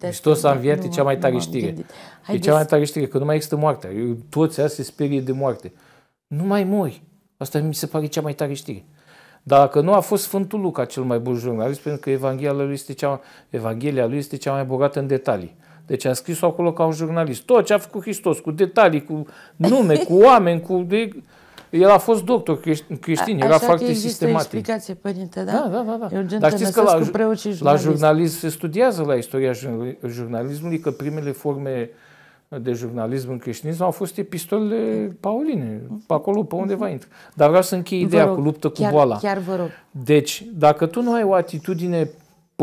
Speaker 1: Hristos a înviat, e cea mai tare știre. E cea mai
Speaker 2: tare știre, că nu mai există moartea. toți azi se sperie de moarte. Nu mai mori. Asta mi se pare cea mai tare știre. Dacă nu a fost Sfântul Luca cel mai bun jurnalist, pentru că Evanghelia lui este cea, Evanghelia lui este cea mai bogată în detalii. Deci a scris-o acolo ca un jurnalist. Tot ce a făcut Hristos, cu detalii, cu nume, cu oameni, cu... De... El a fost doctor creștin, era foarte sistematic. Așa
Speaker 1: explicație, părinte, da? Da, da, da. da. Dar știți că la, la jurnalism
Speaker 2: se studiază la istoria jurnalismului că primele forme de jurnalism în creștinism au fost epistolele pauline, pe acolo, pe undeva mhm. intră. Dar vreau să închei ideea rog, cu luptă cu chiar, boala. Chiar vă rog. Deci, dacă tu nu ai o atitudine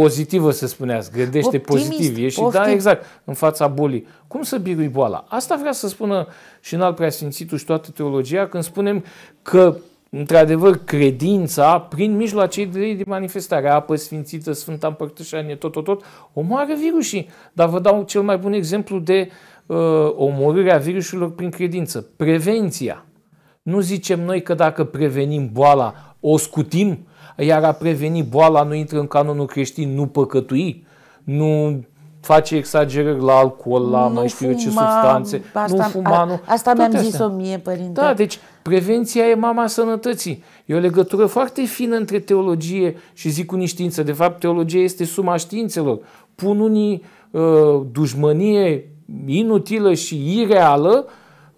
Speaker 2: pozitivă, să spuneați, gândește Optimist, pozitiv, ești, da, exact, în fața bolii. Cum să birui boala? Asta vrea să spună și în al preasfințitul și toată teologia când spunem că într-adevăr, credința, prin mijloace de, de manifestare, apă sfințită, Sfânta Împărtășanie, tot, tot, tot, omoară virusii. Dar vă dau cel mai bun exemplu de uh, omorârea virusurilor prin credință. Prevenția. Nu zicem noi că dacă prevenim boala, o scutim, iar a preveni boala nu intră în canonul creștin, nu păcătui, nu face exagerări la alcool, la nu mai știu fuma, eu ce substanțe, asta, nu fuma, nu... Asta mi-am zis-o
Speaker 1: mie, părinte. Da,
Speaker 2: deci prevenția e mama sănătății. E o legătură foarte fină între teologie și zic unii știință. De fapt, teologia este suma științelor. Pun unii uh, dușmănie inutilă și ireală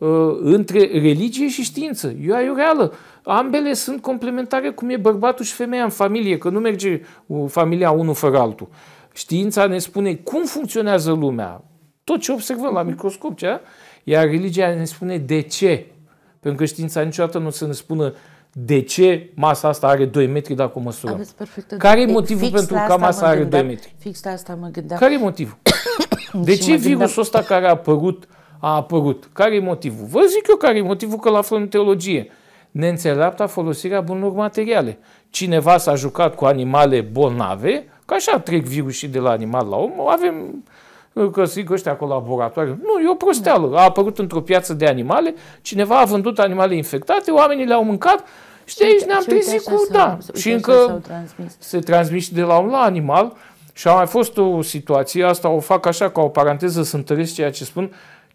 Speaker 2: Uh, între religie și știință. Eu reală. Ambele sunt complementare cum e bărbatul și femeia în familie, că nu merge uh, familia unul fără altul. Știința ne spune cum funcționează lumea, tot ce observăm la microscop, ce? iar religia ne spune de ce. Pentru că știința niciodată nu se ne spună de ce masa asta are 2 metri dacă o măsurăm. Care e motivul fix pentru că masa are gândeam, 2 metri?
Speaker 1: Fix la asta mă gândeam. Care e motivul?
Speaker 2: De ce virusul ăsta care a apărut uh, a apărut. Care e motivul? Vă zic eu care e motivul că la aflăm în teologie. Neînțeleapta folosirea bunurilor materiale. Cineva s-a jucat cu animale bolnave, că așa trec virusii de la animal la om, avem uh, că zic ăștia colaboratoare. Nu, e o prosteală. A apărut într-o piață de animale, cineva a vândut animale infectate, oamenii le-au mâncat și de aici ne-am trezit cu, da. Și încă se transmite de la om la animal. Și a mai fost o situație, asta o fac așa ca o paranteză să întăresc ceea ce spun,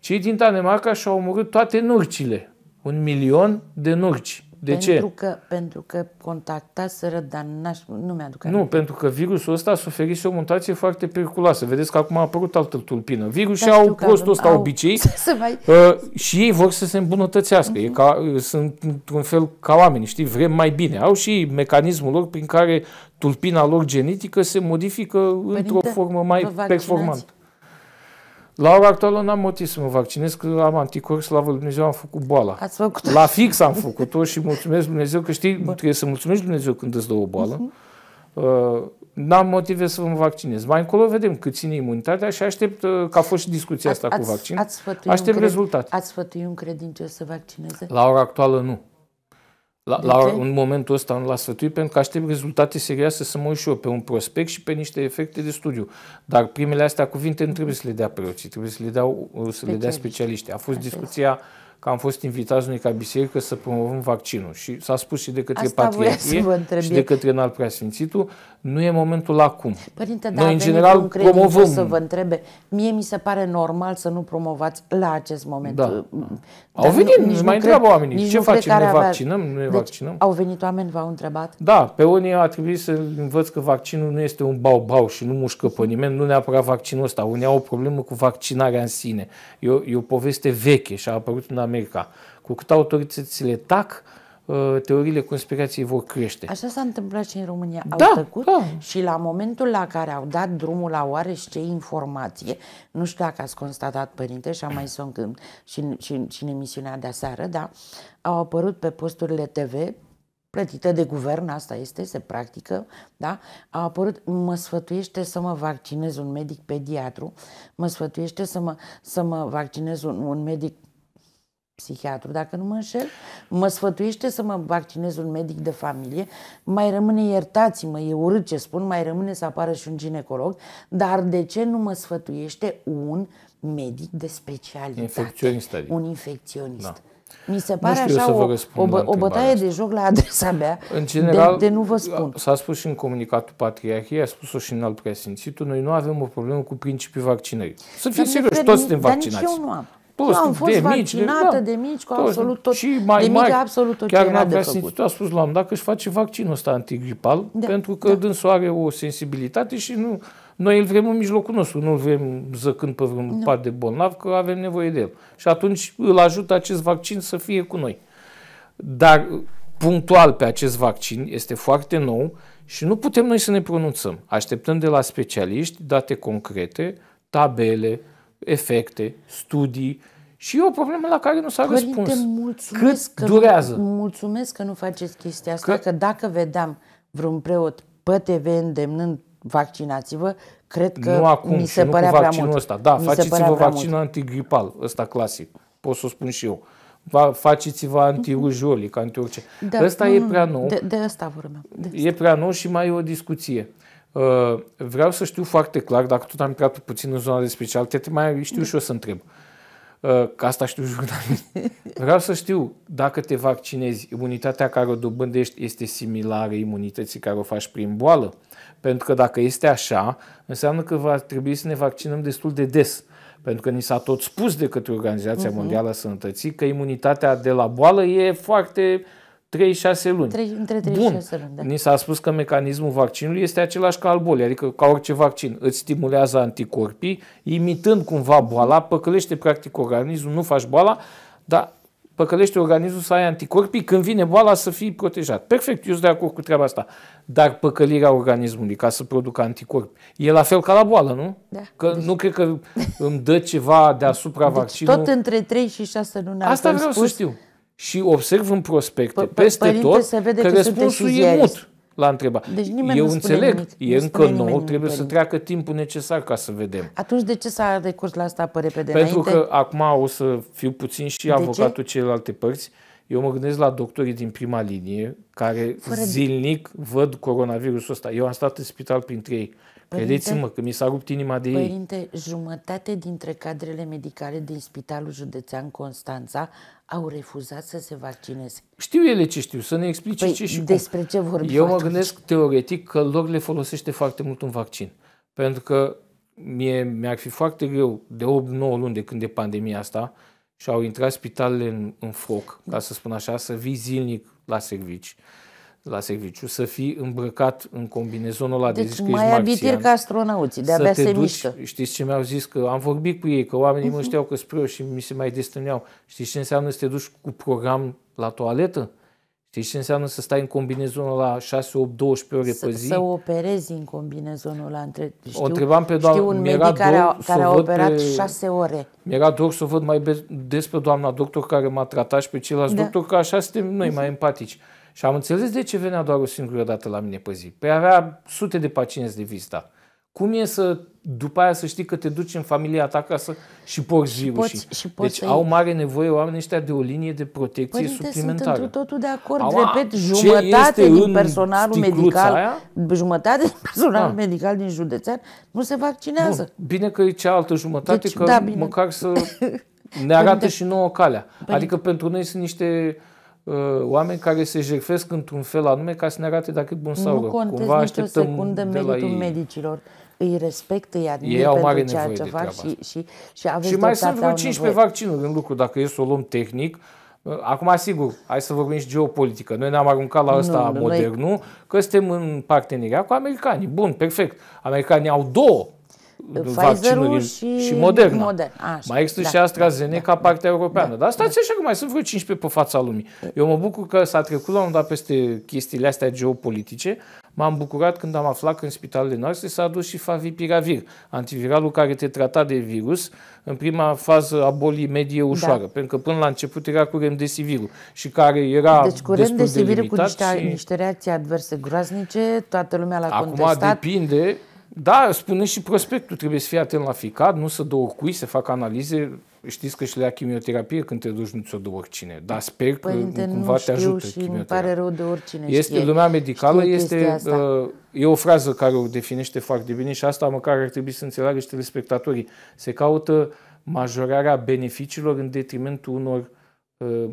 Speaker 2: cei din Danemarca și-au omorât toate nurcile. Un milion de nurci. De pentru ce?
Speaker 1: Că, pentru că contactaseră, dar n-aș, nu mi-aduc
Speaker 2: aminte. Nu, pentru că virusul ăsta a suferit și o mutație foarte periculoasă. Vedeți că acum a apărut altă tulpină. Virusul da, și au prostul ăsta au, obicei mai... uh, și ei vor să se îmbunătățească. Uh-huh. E ca, uh, sunt într-un fel ca oamenii, știi, vrem mai bine. Au și mecanismul lor prin care tulpina lor genetică se modifică Părinte, într-o formă mai performantă. La ora actuală n-am motiv să mă vaccinez, că am anticorpi, slavă Lui Dumnezeu, am făcut boala. Ați făcut La fix am făcut-o și mulțumesc Dumnezeu, că știi, Bun. trebuie să mulțumești Dumnezeu când îți dă o boală. Uh-huh. Uh, n-am motive să mă vaccinez. Mai încolo vedem cât ține imunitatea și aștept, uh, că a fost și discuția asta ați, cu vaccin, ați aștept rezultat.
Speaker 1: Ați sfătui un credincios să vaccineze?
Speaker 2: La ora actuală nu. La, la un momentul ăsta nu l-a sfătuit pentru că aștept rezultate serioase să mă și eu pe un prospect și pe niște efecte de studiu. Dar primele astea cuvinte nu trebuie să le dea preoții, trebuie să le, dau, uh, să le dea specialiști. A fost discuția că am fost invitați noi ca biserică să promovăm vaccinul și s-a spus și de către Asta Patriarhie și de către înalt preasfințitul, nu e momentul acum. Părinte, da, în general promovăm. să vă
Speaker 1: întrebe, mie mi se pare normal să nu promovați la acest moment.
Speaker 2: Da. au venit, nu, nici mai întreabă oamenii, ce facem, ne avea... vaccinăm, nu ne deci, vaccinăm? au
Speaker 1: venit oameni, v-au întrebat?
Speaker 2: Da, pe unii a trebuit să învăț că vaccinul nu este un bau-bau și nu mușcă pe nimeni, nu neapărat vaccinul ăsta. Unii au o problemă cu vaccinarea în sine. E o, e o poveste veche și a apărut în America America. Cu cât autoritățile tac, uh, teoriile conspirației vor crește.
Speaker 1: Așa s-a întâmplat și în România. Au da, tăcut da. și la momentul la care au dat drumul la oareși ce informație, nu știu dacă ați constatat, părinte, și am mai sunt când și, și, și în emisiunea de aseară, da, au apărut pe posturile TV plătită de guvern, asta este, se practică, da? A apărut, mă sfătuiește să mă vaccinez un medic pediatru, mă sfătuiește să mă, să mă vaccinez un, un medic psihiatru, dacă nu mă înșel, mă sfătuiește să mă vaccinez un medic de familie, mai rămâne, iertați-mă, e urât ce spun, mai rămâne să apară și un ginecolog, dar de ce nu mă sfătuiește un medic de specialitate? Infecționist, adică. Un infecționist.
Speaker 2: Da. Mi se pare așa o, o, o bătaie de
Speaker 1: joc la adresa mea în general, de, de nu
Speaker 2: vă spun. S-a spus și în comunicatul Patriarhiei, a spus-o și în alt preasfințitul, noi nu avem o problemă cu principiul vaccinării. Să fim serioși, toți suntem vaccinați. Dar nici eu nu am. Post, am fost de vaccinată mici, de, da,
Speaker 1: de mici cu tot, absolut tot. Și mai de mici, mai, absolut tot chiar n de făcut.
Speaker 2: a spus la un dacă își face vaccinul ăsta antigripal, da, pentru că da. dânsul are o sensibilitate și nu, noi îl vrem în mijlocul nostru, nu îl vrem zăcând pe vreun nu. Da. pat de bolnav, că avem nevoie de el. Și atunci îl ajută acest vaccin să fie cu noi. Dar punctual pe acest vaccin este foarte nou și nu putem noi să ne pronunțăm. Așteptăm de la specialiști date concrete, tabele, efecte, studii și e o problemă la care nu s-a Părinte, răspuns. Mulțumesc Cât că durează? Nu,
Speaker 1: mulțumesc că nu faceți chestia asta, că, că dacă vedeam vreun preot pe TV îndemnând vaccinați-vă, cred că nu acum, mi se și părea nu cu vaccinul prea mult. ăsta. Da, faceți-vă vaccinul
Speaker 2: antigripal, ăsta clasic, pot să o spun și eu. Va, faceți-vă mhm. antirujolic, anti orice. Da, ăsta nu, e prea mm. nou. De,
Speaker 1: de asta vorbeam.
Speaker 2: De E prea nou și mai e o discuție. Uh, vreau să știu foarte clar, dacă tot am intrat puțin în zona de specialitate, mai știu și eu să întreb. Uh, că asta știu jurnalist. Vreau să știu dacă te vaccinezi, imunitatea care o dobândești este similară imunității care o faci prin boală. Pentru că dacă este așa, înseamnă că va trebui să ne vaccinăm destul de des. Pentru că ni s-a tot spus de către Organizația uh-huh. Mondială a Sănătății că imunitatea de la boală e foarte uh, 3-6 luni. 3, între 3 Bun. 6 luni, da. Ni s-a spus că mecanismul vaccinului este același ca al bolii, adică ca orice vaccin. Îți stimulează anticorpii, imitând cumva boala, păcălește practic organismul, nu faci boala, dar păcălește organismul să ai anticorpii, când vine boala să fii protejat. Perfect, eu sunt de acord cu treaba asta. Dar păcălirea organismului ca să producă anticorpi e la fel ca la boală, nu? Da. Că deci... nu cred că îmi dă ceva deasupra deci vaccinului. Tot
Speaker 1: între 3 și 6 luni. Asta vreau spus. să știu
Speaker 2: și observ în prospecte p- peste tot se vede că, că răspunsul e mut la întrebare. Deci nimeni Eu nu înțeleg, nimic, e nu încă nou, trebuie să treacă timpul necesar ca să vedem.
Speaker 1: Atunci de ce s-a recurs la asta pe repede Pentru înainte?
Speaker 2: că acum o să fiu puțin și de avocatul ce? celelalte părți. Eu mă gândesc la doctorii din prima linie care Fără zilnic de... văd coronavirusul ăsta. Eu am stat în spital printre ei Credeți-mă că mi s-a rupt inima de părinte,
Speaker 1: ei. Părinte, jumătate dintre cadrele medicale din Spitalul Județean Constanța au refuzat să se vaccineze.
Speaker 2: Știu ele ce știu, să ne explice păi, ce și despre cum. ce vorbim Eu mă gândesc teoretic că lor le folosește foarte mult un vaccin. Pentru că mie mi-ar fi foarte greu de 8-9 luni de când e pandemia asta și au intrat spitalele în, în foc, ca să spun așa, să vii zilnic la servici la serviciu, să fii îmbrăcat în combinezonul ăla deci de zici că mai abitir ca astronauții, de-abia se duci, mișcă. Știți ce mi-au zis? Că am vorbit cu ei, că oamenii uh-huh. mă mhm. știau că spre și mi se mai destâneau. Știți ce înseamnă să te duci cu program la toaletă? Știți ce înseamnă să stai în combinezonul la 6, 8, 12 ore pe zi? Să
Speaker 1: operezi în combinezonul ăla. Între, știu, o întrebam pe doamna, știu un medic care a, care a operat pe, 6 ore.
Speaker 2: Mi-era dor să o văd mai despre doamna doctor care m-a tratat și pe ceilalți da. doctor, că așa suntem noi mhm. mai empatici. Uh-huh. Și am înțeles de ce venea doar o singură dată la mine pe zi. Păi avea sute de pacienți de vizitat. Cum e să, după aia să știi că te duci în familia ta acasă și porți ziul? Poți și, și poți deci au mare nevoie oamenii ăștia de o linie de protecție Părinte, suplimentară. sunt
Speaker 1: totul de acord, au, repet, jumătate din personalul medical, aia? jumătate din personalul da. medical din județean nu se
Speaker 2: vaccinează. Bun. Bine că e cealaltă jumătate, deci, că da, măcar să ne arată Părinte, și nouă calea. Părinte. Adică pentru noi sunt niște Uh, oameni care se jerfesc într-un fel anume ca să ne arate dacă e bun sau rău. Cumva așteptăm secundă de la ei.
Speaker 1: medicilor îi respect, îi admir ei au mare pentru ceea ce fac și, și, și aveți Și mai sunt vreo 15
Speaker 2: vaccinuri în lucru, dacă e să o luăm tehnic. Uh, acum, sigur, hai să vorbim și geopolitică. Noi ne-am aruncat la ăsta nu, modernul, noi... că suntem în parteneria cu americanii. Bun, perfect. Americanii au două vaccinuri și, și Moderna. Modern. așa, mai există da, și AstraZeneca, da, da, partea europeană. Da, Dar stați da. așa că mai sunt vreo 15 pe fața lumii. Eu mă bucur că s-a trecut la un dat peste chestiile astea geopolitice. M-am bucurat când am aflat că în spitalele noastre s-a adus și favipiravir, antiviralul care te trata de virus în prima fază a bolii medie ușoară, da. pentru că până la început era cu remdesivirul și care era Deci cu remdesivirul, de cu niște, și... niște
Speaker 1: reacții adverse groaznice, toată lumea l-a Acum contestat. Acum
Speaker 2: depinde da, spune și prospectul, trebuie să fii atent la ficat, nu să dă oricui, să facă analize. Știți că și la chimioterapie când te duci nu ți-o dă oricine, dar sper că Părinte, cumva nu te ajută și îmi
Speaker 1: pare rău de oricine Este știe, lumea medicală, știe este,
Speaker 2: uh, e o frază care o definește foarte bine și asta măcar ar trebui să înțeleagă și telespectatorii. Se caută majorarea beneficiilor în detrimentul unor uh,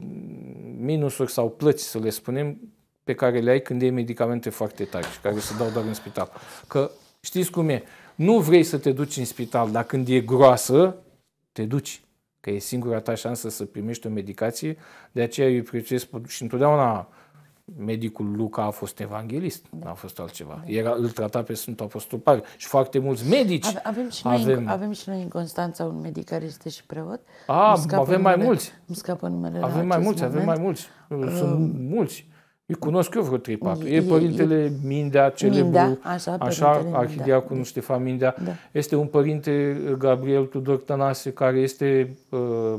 Speaker 2: minusuri sau plăți, să le spunem, pe care le ai când iei medicamente foarte tari și care se dau doar în spital. Că Știți cum e? Nu vrei să te duci în spital, dar când e groasă, te duci. Că e singura ta șansă să primești o medicație, de aceea eu prețuiesc și întotdeauna medicul Luca a fost evanghelist, da. a fost altceva. Era, îl trata pe Sfântul Apostol Pavel și foarte mulți medici. Ave, avem, și noi avem... În,
Speaker 1: avem și noi în Constanța un medic care este și preot. A, avem mai numele, mulți.
Speaker 2: Îmi scapă numele Avem mai mulți, moment. avem mai mulți. Sunt uh, mulți. Îi cunosc eu vreo 3-4. E, e părintele Mindea, celebru, Mindea, așa, așa arhidiaconul da. Ștefan Mindea. Da. Este un părinte, uh, Gabriel Tudor Tănase, care este uh,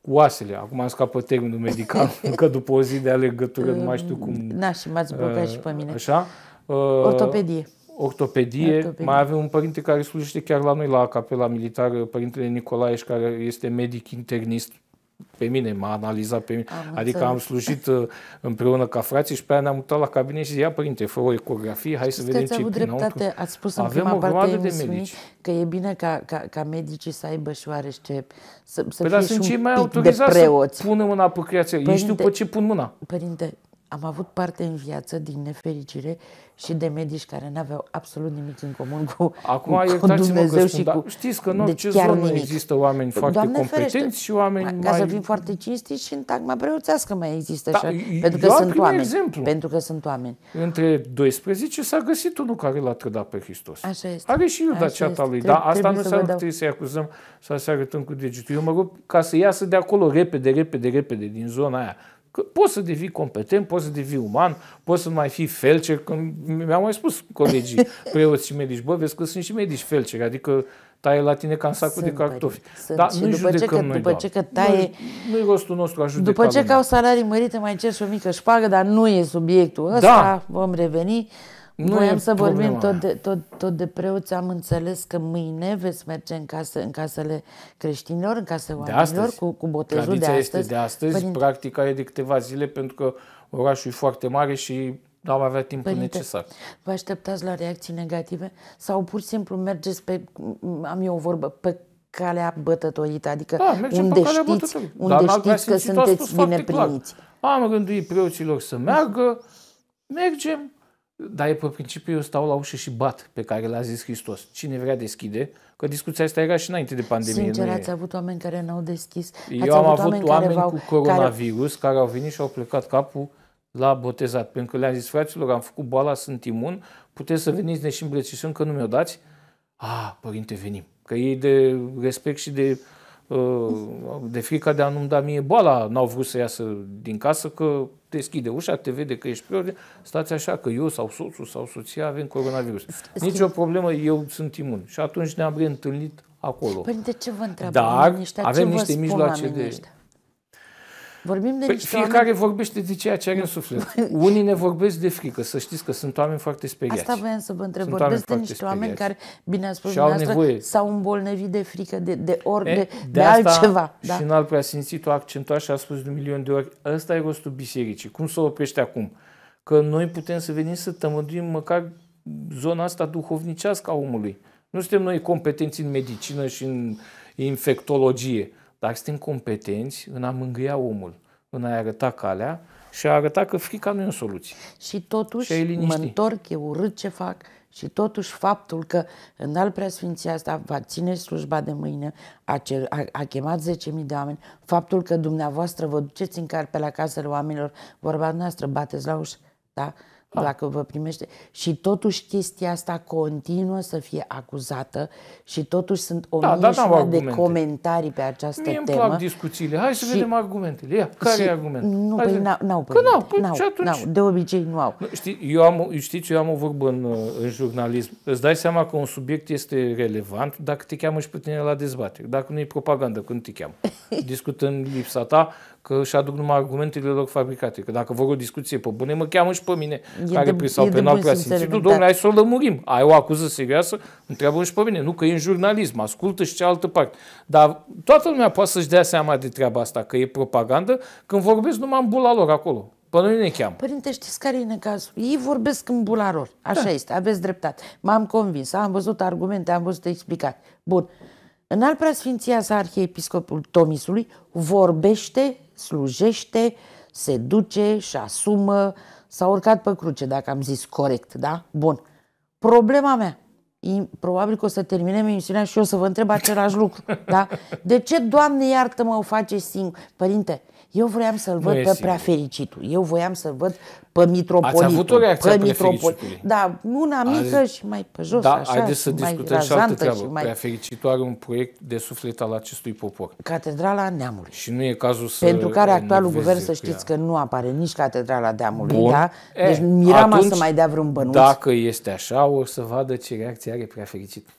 Speaker 2: cu oasele. Acum am scapă termenul medical, că după o zi de alegătură nu mai știu cum... Da, și m-ați blocat uh, și pe mine. Uh, așa. Uh, Ortopedie. Ortopedie. Ortopedie. Mai avem un părinte care slujește chiar la noi la capela militară, părintele Nicolae, care este medic internist pe mine, m-a analizat pe mine. Am adică înțeles. am slujit uh, împreună ca frații și pe aia ne-am mutat la cabinet și zis, ia părinte, fă o ecografie, hai să Știți vedem ce avut dreptate, ați spus în Avem prima parte de medici.
Speaker 1: că e bine ca, ca, ca medicii să aibă și oarește, să, să păi fie și un cei mai pic de preoți.
Speaker 2: să pună mâna pe creație. Ei știu după ce
Speaker 1: pun mâna. Părinte, am avut parte în viață, din nefericire, și de medici care nu aveau absolut nimic în comun cu, Acum, cu Dumnezeu și da, cu... Știți că în orice deci zonă nimic. există oameni foarte Doamne competenți ferește, și oameni ca mai... să fim foarte cinstiți și în tagma preoțească mai există da, așa, pentru că sunt oameni. Exemplu. Pentru că sunt oameni.
Speaker 2: Între 12 s-a găsit unul care l-a trădat pe Hristos. Așa este. Are și Iuda ceata lui, dar asta nu înseamnă că trebuie să-i acuzăm sau să arătăm cu degetul. Eu mă rog ca să iasă de acolo repede, repede, repede din zona aia. Că poți să devii competent, poți să devii uman, poți să nu mai fii felcer. Când mi-au mai spus colegii preoți și medici, bă, vezi că sunt și medici felceri, adică taie la tine ca în sacul sunt, de cartofi. Sunt. Dar nu după ce că, noi, după ce că taie... Nu-i, nu rostul nostru a judeca După ce că au
Speaker 1: salarii mărite, mai cer și o mică șpagă, dar nu e subiectul ăsta, da. vom reveni. Nu Voiam să problema. vorbim tot de, tot, tot de preoți. Am înțeles că mâine veți merge în, casă, în casele creștinilor, în casele oamenilor, cu, cu botezul Tradiția de astăzi. este de
Speaker 2: astăzi, Părinte... practica e de câteva zile, pentru că orașul e foarte mare și nu am avea timpul Părinte, necesar.
Speaker 1: Vă așteptați la reacții negative? Sau pur și simplu mergeți pe, am eu o vorbă, pe calea bătătorită, adică da, unde știți, unde Dar știți că sunteți bine primiți.
Speaker 2: Am rânduit preoților să meargă, mergem, dar e pe principiu eu stau la ușă și bat pe care l-a zis Hristos. Cine vrea deschide, că discuția asta era și înainte de pandemie. Sincer, ați
Speaker 1: avut oameni care n-au deschis? Eu ați am avut oameni, oameni care cu coronavirus
Speaker 2: care... care au venit și au plecat capul la botezat, pentru că le-am zis, fraților, am făcut boala, sunt imun, puteți să veniți, deși îmbrățișăm că nu mi-o dați. A, ah, părinte, venim. Că ei de respect și de Uh, de frica de a nu-mi da mie boala, n-au vrut să iasă din casă că deschide ușa, te vede că ești pe ordine, stați așa că eu sau soțul sau soția avem coronavirus. Nici o problemă, eu sunt imun. Și atunci ne-am reîntâlnit acolo. Părinte, ce vă întreabă Dar avem niște mijloace de... Ăștia? Vorbim de păi niște Fiecare oameni... vorbește de ceea ce are în suflet. Unii ne vorbesc de frică. Să știți că sunt oameni foarte speriați. Asta voiam să vă întreb. Vorbesc de niște speriați. oameni care, bine ați spus nevoie.
Speaker 1: s-au îmbolnăvit de frică, de, de, ori, e, de, de, de asta altceva. Și da. Și în
Speaker 2: alt simțit, o accentuat și a spus de un milion de ori, ăsta e rostul bisericii. Cum să o oprește acum? Că noi putem să venim să tămăduim măcar zona asta duhovnicească a omului. Nu suntem noi competenți în medicină și în infectologie dar suntem competenți în a mângâia omul, în a-i arăta calea și a arăta că frica nu e o soluție. Și totuși și mă
Speaker 1: întorc, e urât ce fac și totuși faptul că în al preasfinția asta va ține slujba de mâine, a, cer, a, a chemat 10.000 de oameni, faptul că dumneavoastră vă duceți în carpe la casele oamenilor, vorba noastră, bateți la ușă, da? Da. Dacă vă primește. Și totuși chestia asta continuă să fie acuzată și totuși sunt o da, da, de argumente. comentarii pe această Mie temă. Mie plac
Speaker 2: discuțiile. Hai să și... vedem argumentele. Ia, care și... e argumentul? Nu, păi n-au, au Că n-au, păi n-au, atunci... n-au, de obicei nu au. Știi, eu am, știți, eu am o vorbă în, în jurnalism. Îți dai seama că un subiect este relevant dacă te cheamă și pe tine la dezbatere. Dacă nu e propagandă, când te cheamă. Discutăm lipsa ta, că își aduc numai argumentele lor fabricate. Că dacă vor o discuție pe bune, mă cheamă și pe mine, e care de, sau penal prea simțit. Nu, domnule, hai să o lămurim. Ai o acuză serioasă, întreabă și pe mine. Nu că e în jurnalism, ascultă și cealaltă parte. Dar toată lumea poate să-și dea seama de treaba asta, că e propagandă, când vorbesc numai în bula lor acolo. Pe noi ne cheamă.
Speaker 1: Părinte, știți care e necazul? Ei vorbesc în bula lor. Așa da. este, aveți dreptate. M-am convins, am văzut argumente, am văzut explicat. Bun. În al preasfinția sa arhiepiscopul Tomisului vorbește slujește, se duce și asumă, s-a urcat pe cruce, dacă am zis corect, da? Bun. Problema mea, probabil că o să terminem emisiunea și eu o să vă întreb același lucru, da? De ce, Doamne, iartă-mă, o face singur? Părinte, eu voiam să-l văd pe prea fericitul. Eu voiam să-l văd pe mitropolitul. Ați avut o reacție pe, mitropolitul. Da, una mică Azi... și mai pe jos, da, așa, haideți să mai discutăm și altă treabă. Și mai... Prea
Speaker 2: fericitul are un proiect de suflet al acestui popor.
Speaker 1: Catedrala Neamului.
Speaker 2: Și nu e cazul să... Pentru care actualul guvern să știți
Speaker 1: că nu apare nici Catedrala Neamului, Bun. da? Deci e, mirama atunci, să mai dea vreun bănuț. Dacă
Speaker 2: este așa, o să vadă ce reacție are prea fericitul.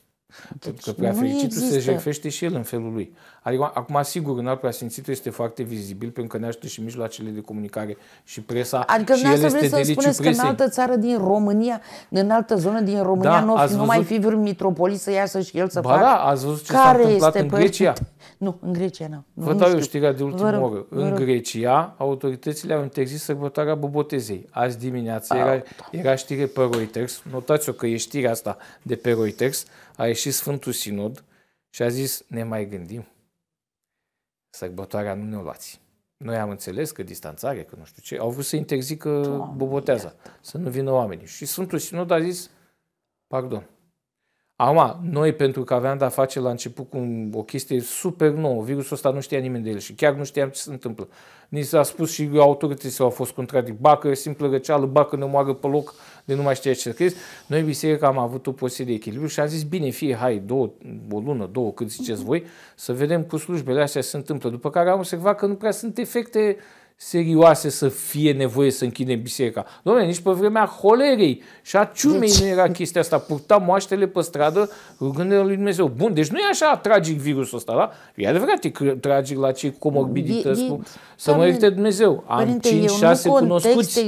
Speaker 2: Deci Pentru că prea fericitul se jefește și el în felul lui. Adică, acum, sigur, în alt preasfințitul este foarte vizibil pentru că ne ajută și mijloacele de comunicare și presa. Adică și el este să deliciu spuneți presei. că în altă
Speaker 1: țară din România, în altă zonă din România, da, nu, văzut... nu mai fi vreun mitropolit să iasă și el să facă. da, ați văzut ce Care s-a întâmplat este în Grecia? Pe... Nu, în Grecia nu. nu Vă dau eu știrea de ultimă vă oră. Vă în
Speaker 2: Grecia, autoritățile au interzis sărbătoarea bobotezei. Azi dimineața era, ah, da. era știre pe Reuters. Notați-o că e știrea asta de pe Reuters. A ieșit Sfântul Sinod și a zis, ne mai gândim sărbătoarea nu ne-o luați. Noi am înțeles că distanțare, că nu știu ce, au vrut să interzică Doamne, boboteaza, iată. să nu vină oamenii. Și Sfântul Sinod a zis, pardon, Acum, noi pentru că aveam de-a face la început cu o chestie super nouă, virusul ăsta nu știa nimeni de el și chiar nu știam ce se întâmplă. Ni s-a spus și autoritățile au fost contradic, bacă simplă răceală, bacă ne moară pe loc de nu mai știa ce crezi. Noi biserica am avut o poziție de echilibru și am zis, bine, fie, hai, două, o lună, două, cât ziceți voi, să vedem cu slujbele astea se întâmplă. După care am observat că nu prea sunt efecte uh, serioase să fie nevoie să închide biserica. Domnule, nici pe vremea holerei și a ciumei deci- nu era chestia asta. Purta moaștele pe stradă rugându-le lui Dumnezeu. Bun, deci nu e așa tragic virusul ăsta, da? E adevărat, e tragic la cei comorbidități. E, e, să mă ierte Dumnezeu. Am 5-6 cunoscuți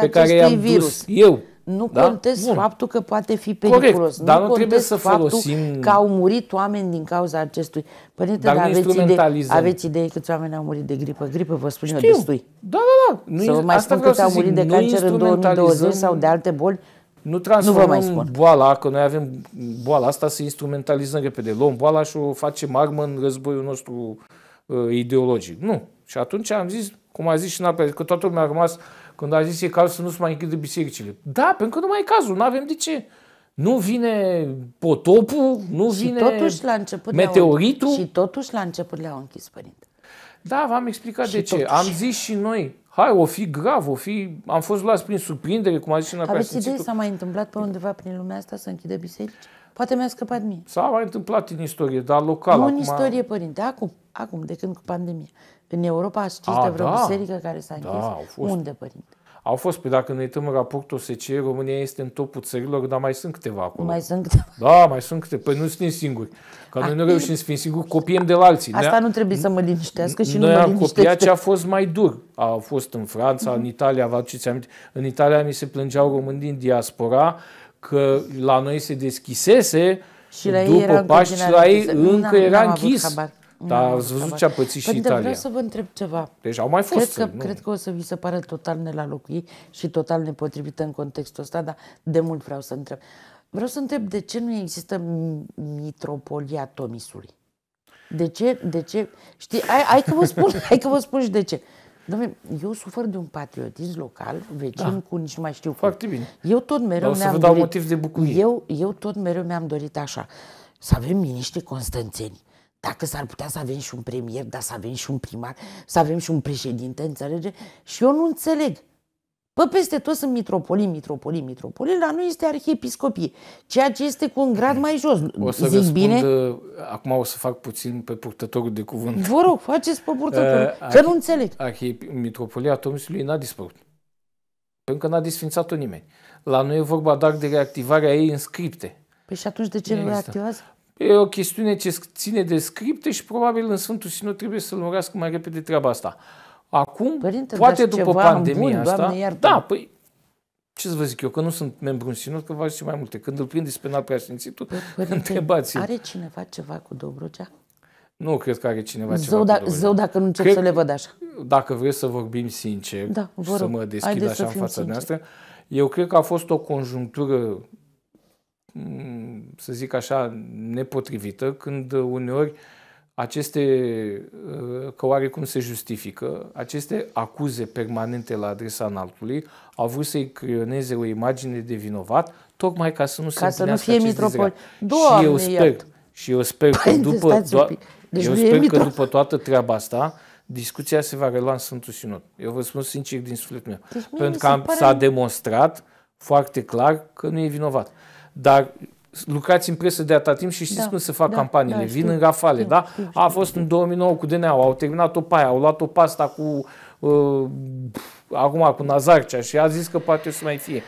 Speaker 1: pe care i-am dus eu
Speaker 2: nu da? contest Bun. faptul
Speaker 1: că poate fi periculos. Corect, dar nu, nu trebuie să folosim... că au murit oameni din cauza acestui. Părinte, dar, dar aveți, idei, aveți idei câți oameni au murit de gripă? Gripă, vă spun Știu. eu, destui.
Speaker 2: Da, da, da. Nu să vă mai spun câți au murit de cancer în 2020 sau de
Speaker 1: alte boli. Nu transformăm nu mai spun.
Speaker 2: boala, că noi avem boala asta să instrumentalizăm repede. Luăm boala și o facem armă în războiul nostru uh, ideologic. Nu. Și atunci am zis, cum a zis și Napoli, că toată lumea a rămas când a zis e cazul să nu se mai închidă bisericile. Da, pentru că nu mai e cazul, nu avem de ce. Nu vine potopul, nu și vine totuși, la început meteoritul. și totuși la început le-au închis, părinte. Da, v-am explicat și de totuși. ce. Am zis și noi, hai, o fi grav, o fi... Am fost luați prin surprindere, cum a zis și în Aveți idei s-a
Speaker 1: mai întâmplat pe undeva prin lumea asta să închidă biserici? Poate mi-a scăpat mie.
Speaker 2: S-a mai întâmplat în istorie, dar local. Nu acum... în istorie,
Speaker 1: părinte, acum, acum, de când cu pandemia. În Europa
Speaker 2: știți A, de vreo da. biserică care s-a da, închis? Da, au fost. Unde, părinte? Au fost, păi dacă ne uităm în raportul OSCE, România este în topul țărilor, dar mai sunt câteva acolo. Mai sunt câteva. Da, mai sunt câteva. Păi nu suntem singuri. Că noi nu reușim să fim singuri, copiem de la alții. Asta da?
Speaker 1: nu trebuie să mă liniștească și nu mă liniștește. Noi am copiat ce a
Speaker 2: fost mai dur. A fost în Franța, în mhm. Italia, vă aduceți aminte? În Italia mi se plângeau români din diaspora că la noi se deschisese și la după Paști și la ei încă era închis. Habar. Dar ați văzut ce a pățit și păi, Italia. Vreau să
Speaker 1: vă întreb ceva.
Speaker 2: Deci au mai fost. Cred că, nu? cred
Speaker 1: că o să vi se pară total nelalocui și total nepotrivită în contextul ăsta, dar de mult vreau să întreb. Vreau să întreb de ce nu există mitropolia Tomisului? De ce? De ce? Știi, hai, hai, că vă spun, hai că vă spun și de ce. Dom'le, eu sufăr de un patriotism local, vecin da. cu nici nu mai știu Foarte bine. Eu tot mereu mi-am dorit... motiv de bucurie. Eu, eu tot mereu mi-am dorit așa. Să avem miniștri constanțeni dacă s-ar putea să avem și un premier, dar să avem și un primar, să avem și un președinte, înțelege? Și eu nu înțeleg. Pă, peste tot sunt mitropolii, mitropolii, mitropolii, la noi este arhiepiscopie, ceea ce este cu un grad mai jos. O să Zic răspund, bine?
Speaker 2: Uh, acum o să fac puțin pe purtătorul de cuvânt.
Speaker 1: Vă rog, faceți pe uh, purtătorul, uh, că arhi- nu
Speaker 2: înțeleg. mitropolia Tomsului n-a dispărut, pentru că n-a desfințat-o nimeni. La noi e vorba doar de reactivarea ei în scripte. Păi și atunci de ce nu reactivează? E o chestiune ce ține de scripte și probabil în Sfântul Sinod trebuie să lămurească mai repede treaba asta. Acum, Părinte, poate după pandemia bun, asta... Doamne, da, păi, ce să vă zic eu, că nu sunt membru în Sinod, că vă zice mai multe. Când îl prindeți pe înalt preasfințitul, păi, întrebați Are cineva ceva cu Dobrogea? Nu cred că are cineva ceva zău, cu da- Zău dacă nu încep cred, să le văd așa. Dacă vreți să vorbim sincer, da, vă rog, să mă deschid așa în fața noastră, eu cred că a fost o conjunctură să zic așa, nepotrivită, când uneori aceste, uh, că oarecum se justifică, aceste acuze permanente la adresa înaltului au vrut să-i creioneze o imagine de vinovat, tocmai ca să nu ca se să nu fie mitropol. Doamne, și eu sper, și eu sper că păi, după, deci eu sper că după toată treaba asta, discuția se va relua în Sfântul Sinod. Eu vă spun sincer din sufletul meu. Deci Pentru că pare... s-a demonstrat foarte clar că nu e vinovat dar lucrați în presă de atât timp și știți da, cum se fac da, campaniile. Da, Vin în rafale, da? Știu, știu, a fost în 2009 cu dna au terminat-o pe aia, au luat-o pasta cu uh, acum cu Nazarcea și a zis că poate o să mai fie.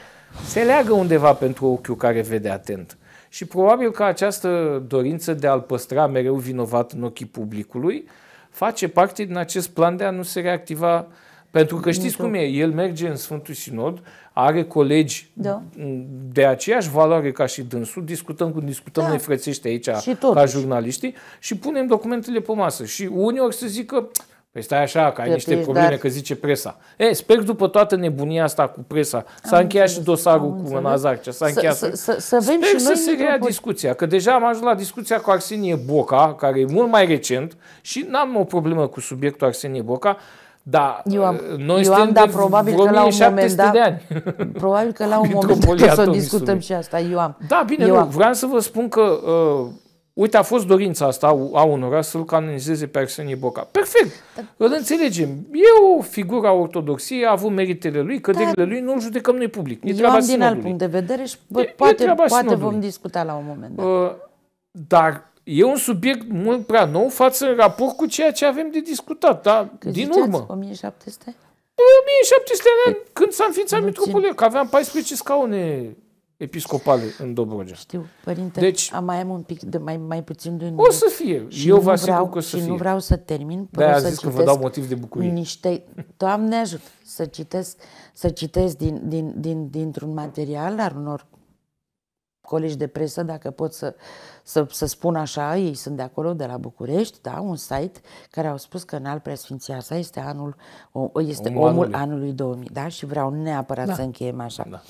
Speaker 2: Se leagă undeva pentru ochiul care vede atent. Și probabil că această dorință de a-l păstra mereu vinovat în ochii publicului face parte din acest plan de a nu se reactiva pentru că știți cum e, el merge în Sfântul Sinod, are colegi da. de aceeași valoare ca și dânsul, discutăm cu discutăm da. noi frățește aici și ca jurnaliștii și punem documentele pe masă. Și unii ori să zică, Păi stai așa, că ai Răpizi, niște probleme, dar... că zice presa. E, sper după toată nebunia asta cu presa, s-a am încheiat înțeles, și dosarul cu Mâna ce s-a încheiat. Să, să, să sper și să noi se rea discuția, că deja am ajuns la discuția cu Arsenie Boca, care e mult mai recent și n-am o problemă cu subiectul Arsenie Boca, da, eu am, uh, noi eu am dar probabil că la un moment dat, de ani.
Speaker 1: Probabil că la un moment dat o să discutăm și asta, eu am. Da, bine, eu nu, am.
Speaker 2: vreau să vă spun că, uh, uite, a fost dorința asta a unora să-l canonizeze pe Arsenie Boca. Perfect, da. îl înțelegem. E o figură a ortodoxiei, a avut meritele lui, căderile da. lui, nu-l judecăm noi public. E eu am sinodului. din alt punct
Speaker 1: de vedere și bă, e, poate, e poate vom discuta la un moment
Speaker 2: dat. Uh, dar e un subiect mult prea nou față în raport cu ceea ce avem de discutat, da? Că din urmă. 1700? Pe 1700 de ani, păi, când s-a înființat Mitropolia, că aveam 14 scaune episcopale în Dobrogea. Știu, părinte, deci, am mai am un pic, de mai, mai puțin
Speaker 1: de un O să fie, și eu vă asigur că o să și fie. nu vreau să termin, de să zis că vă dau motiv de bucurie. Niște, Doamne ajută, să citesc, să citesc din, din, din, dintr-un material al unor colegi de presă, dacă pot să, să, să spun așa, ei sunt de acolo, de la București, da, un site care au spus că în al preasfinția sa este, anul, este omul, omul anului. anului 2000, da, și vreau neapărat da. să încheiem așa. Da.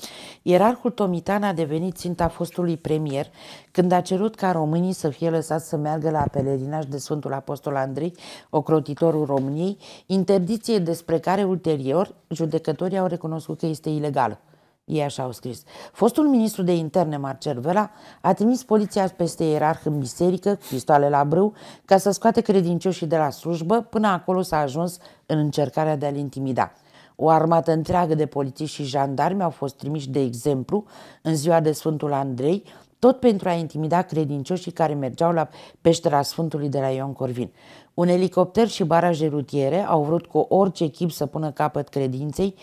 Speaker 1: Ierarhul Tomitan a devenit ținta fostului premier când a cerut ca românii să fie lăsați să meargă la pelerinaj de Sfântul Apostol Andrei, ocrotitorul României, interdicție despre care ulterior judecătorii au recunoscut că este ilegală. Ei așa au scris. Fostul ministru de interne, Marcel Vela, a trimis poliția peste ierarh în biserică cu pistoale la brâu ca să scoate credincioșii de la slujbă, până acolo s-a ajuns în încercarea de a-l intimida. O armată întreagă de polițiști și jandarmi au fost trimiși de exemplu în ziua de Sfântul Andrei, tot pentru a intimida credincioșii care mergeau la peștera Sfântului de la Ion Corvin. Un elicopter și baraje rutiere au vrut cu orice echip să pună capăt credinței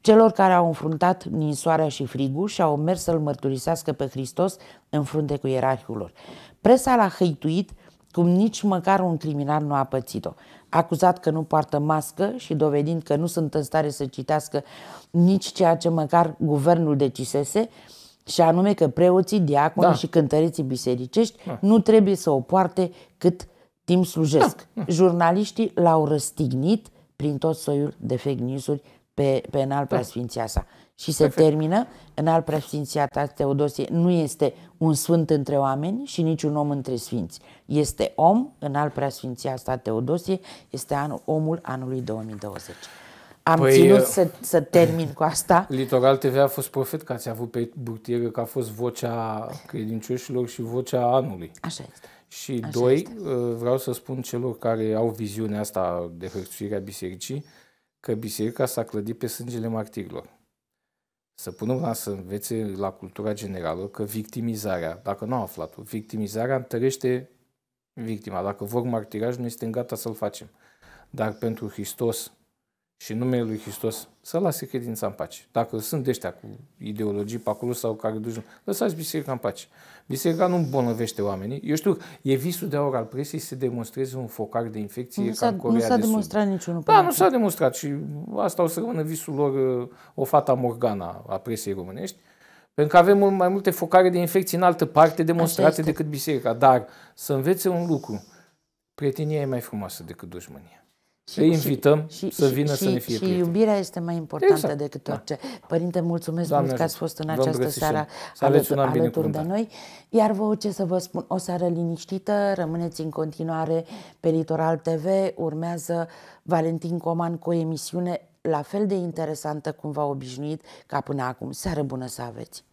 Speaker 1: Celor care au înfruntat ninsoarea și frigul și au mers să-l mărturisească pe Hristos în frunte cu lor. Presa l-a hăituit cum nici măcar un criminal nu a pățit-o. Acuzat că nu poartă mască și dovedind că nu sunt în stare să citească nici ceea ce măcar guvernul decisese, și anume că preoții, diaconii da. și cântăreții bisericești da. nu trebuie să o poarte cât timp slujesc. Da. Da. Jurnaliștii l-au răstignit prin tot soiul de fake news-uri pe, pe al da. preasfinția sa. Și se Perfect. termină, al preasfinția ta Teodosie nu este un sfânt între oameni și nici un om între sfinți. Este om, al preasfinția sa Teodosie, este anul, omul anului 2020.
Speaker 2: Am păi, ținut uh, să, să termin cu asta. Litoral TV a fost profet că ați avut pe burtieră, că a fost vocea credincioșilor și vocea anului. Așa este. Și Așa doi, este. Uh, vreau să spun celor care au viziunea asta de hărțuirea bisericii, că biserica s-a clădit pe sângele martirilor. Să punem la să învețe la cultura generală că victimizarea, dacă nu au aflat-o, victimizarea întărește victima. Dacă vor martiraj, noi suntem gata să-l facem. Dar pentru Hristos, și numele Lui Hristos, să lase credința în pace. Dacă sunt ăștia cu ideologii pe acolo sau care duci, lăsați biserica în pace. Biserica nu îmbolnăvește oamenii. Eu știu, e visul de aur al presei să demonstreze un focar de infecție nu ca în Corea da, Nu s-a de demonstrat Sud. niciunul. Da, nu s-a demonstrat și asta o să rămână visul lor, uh, o fata morgana a presei românești. Pentru că avem mai multe focare de infecții în altă parte demonstrate decât biserica. Dar să învețe un lucru, prietenia e mai frumoasă decât dușmânia. Îi invităm și, să vină și, să ne fie Și prieteni.
Speaker 1: iubirea este mai importantă exact. decât da. orice. Da. Părinte, mulțumesc Doamne mult că ați fost în această seară alături, alături de noi. Iar vă ce să vă spun, o seară liniștită, rămâneți în continuare pe Litoral TV, urmează Valentin Coman cu o emisiune la fel de interesantă cum v-a obișnuit ca până acum. Seară bună să aveți!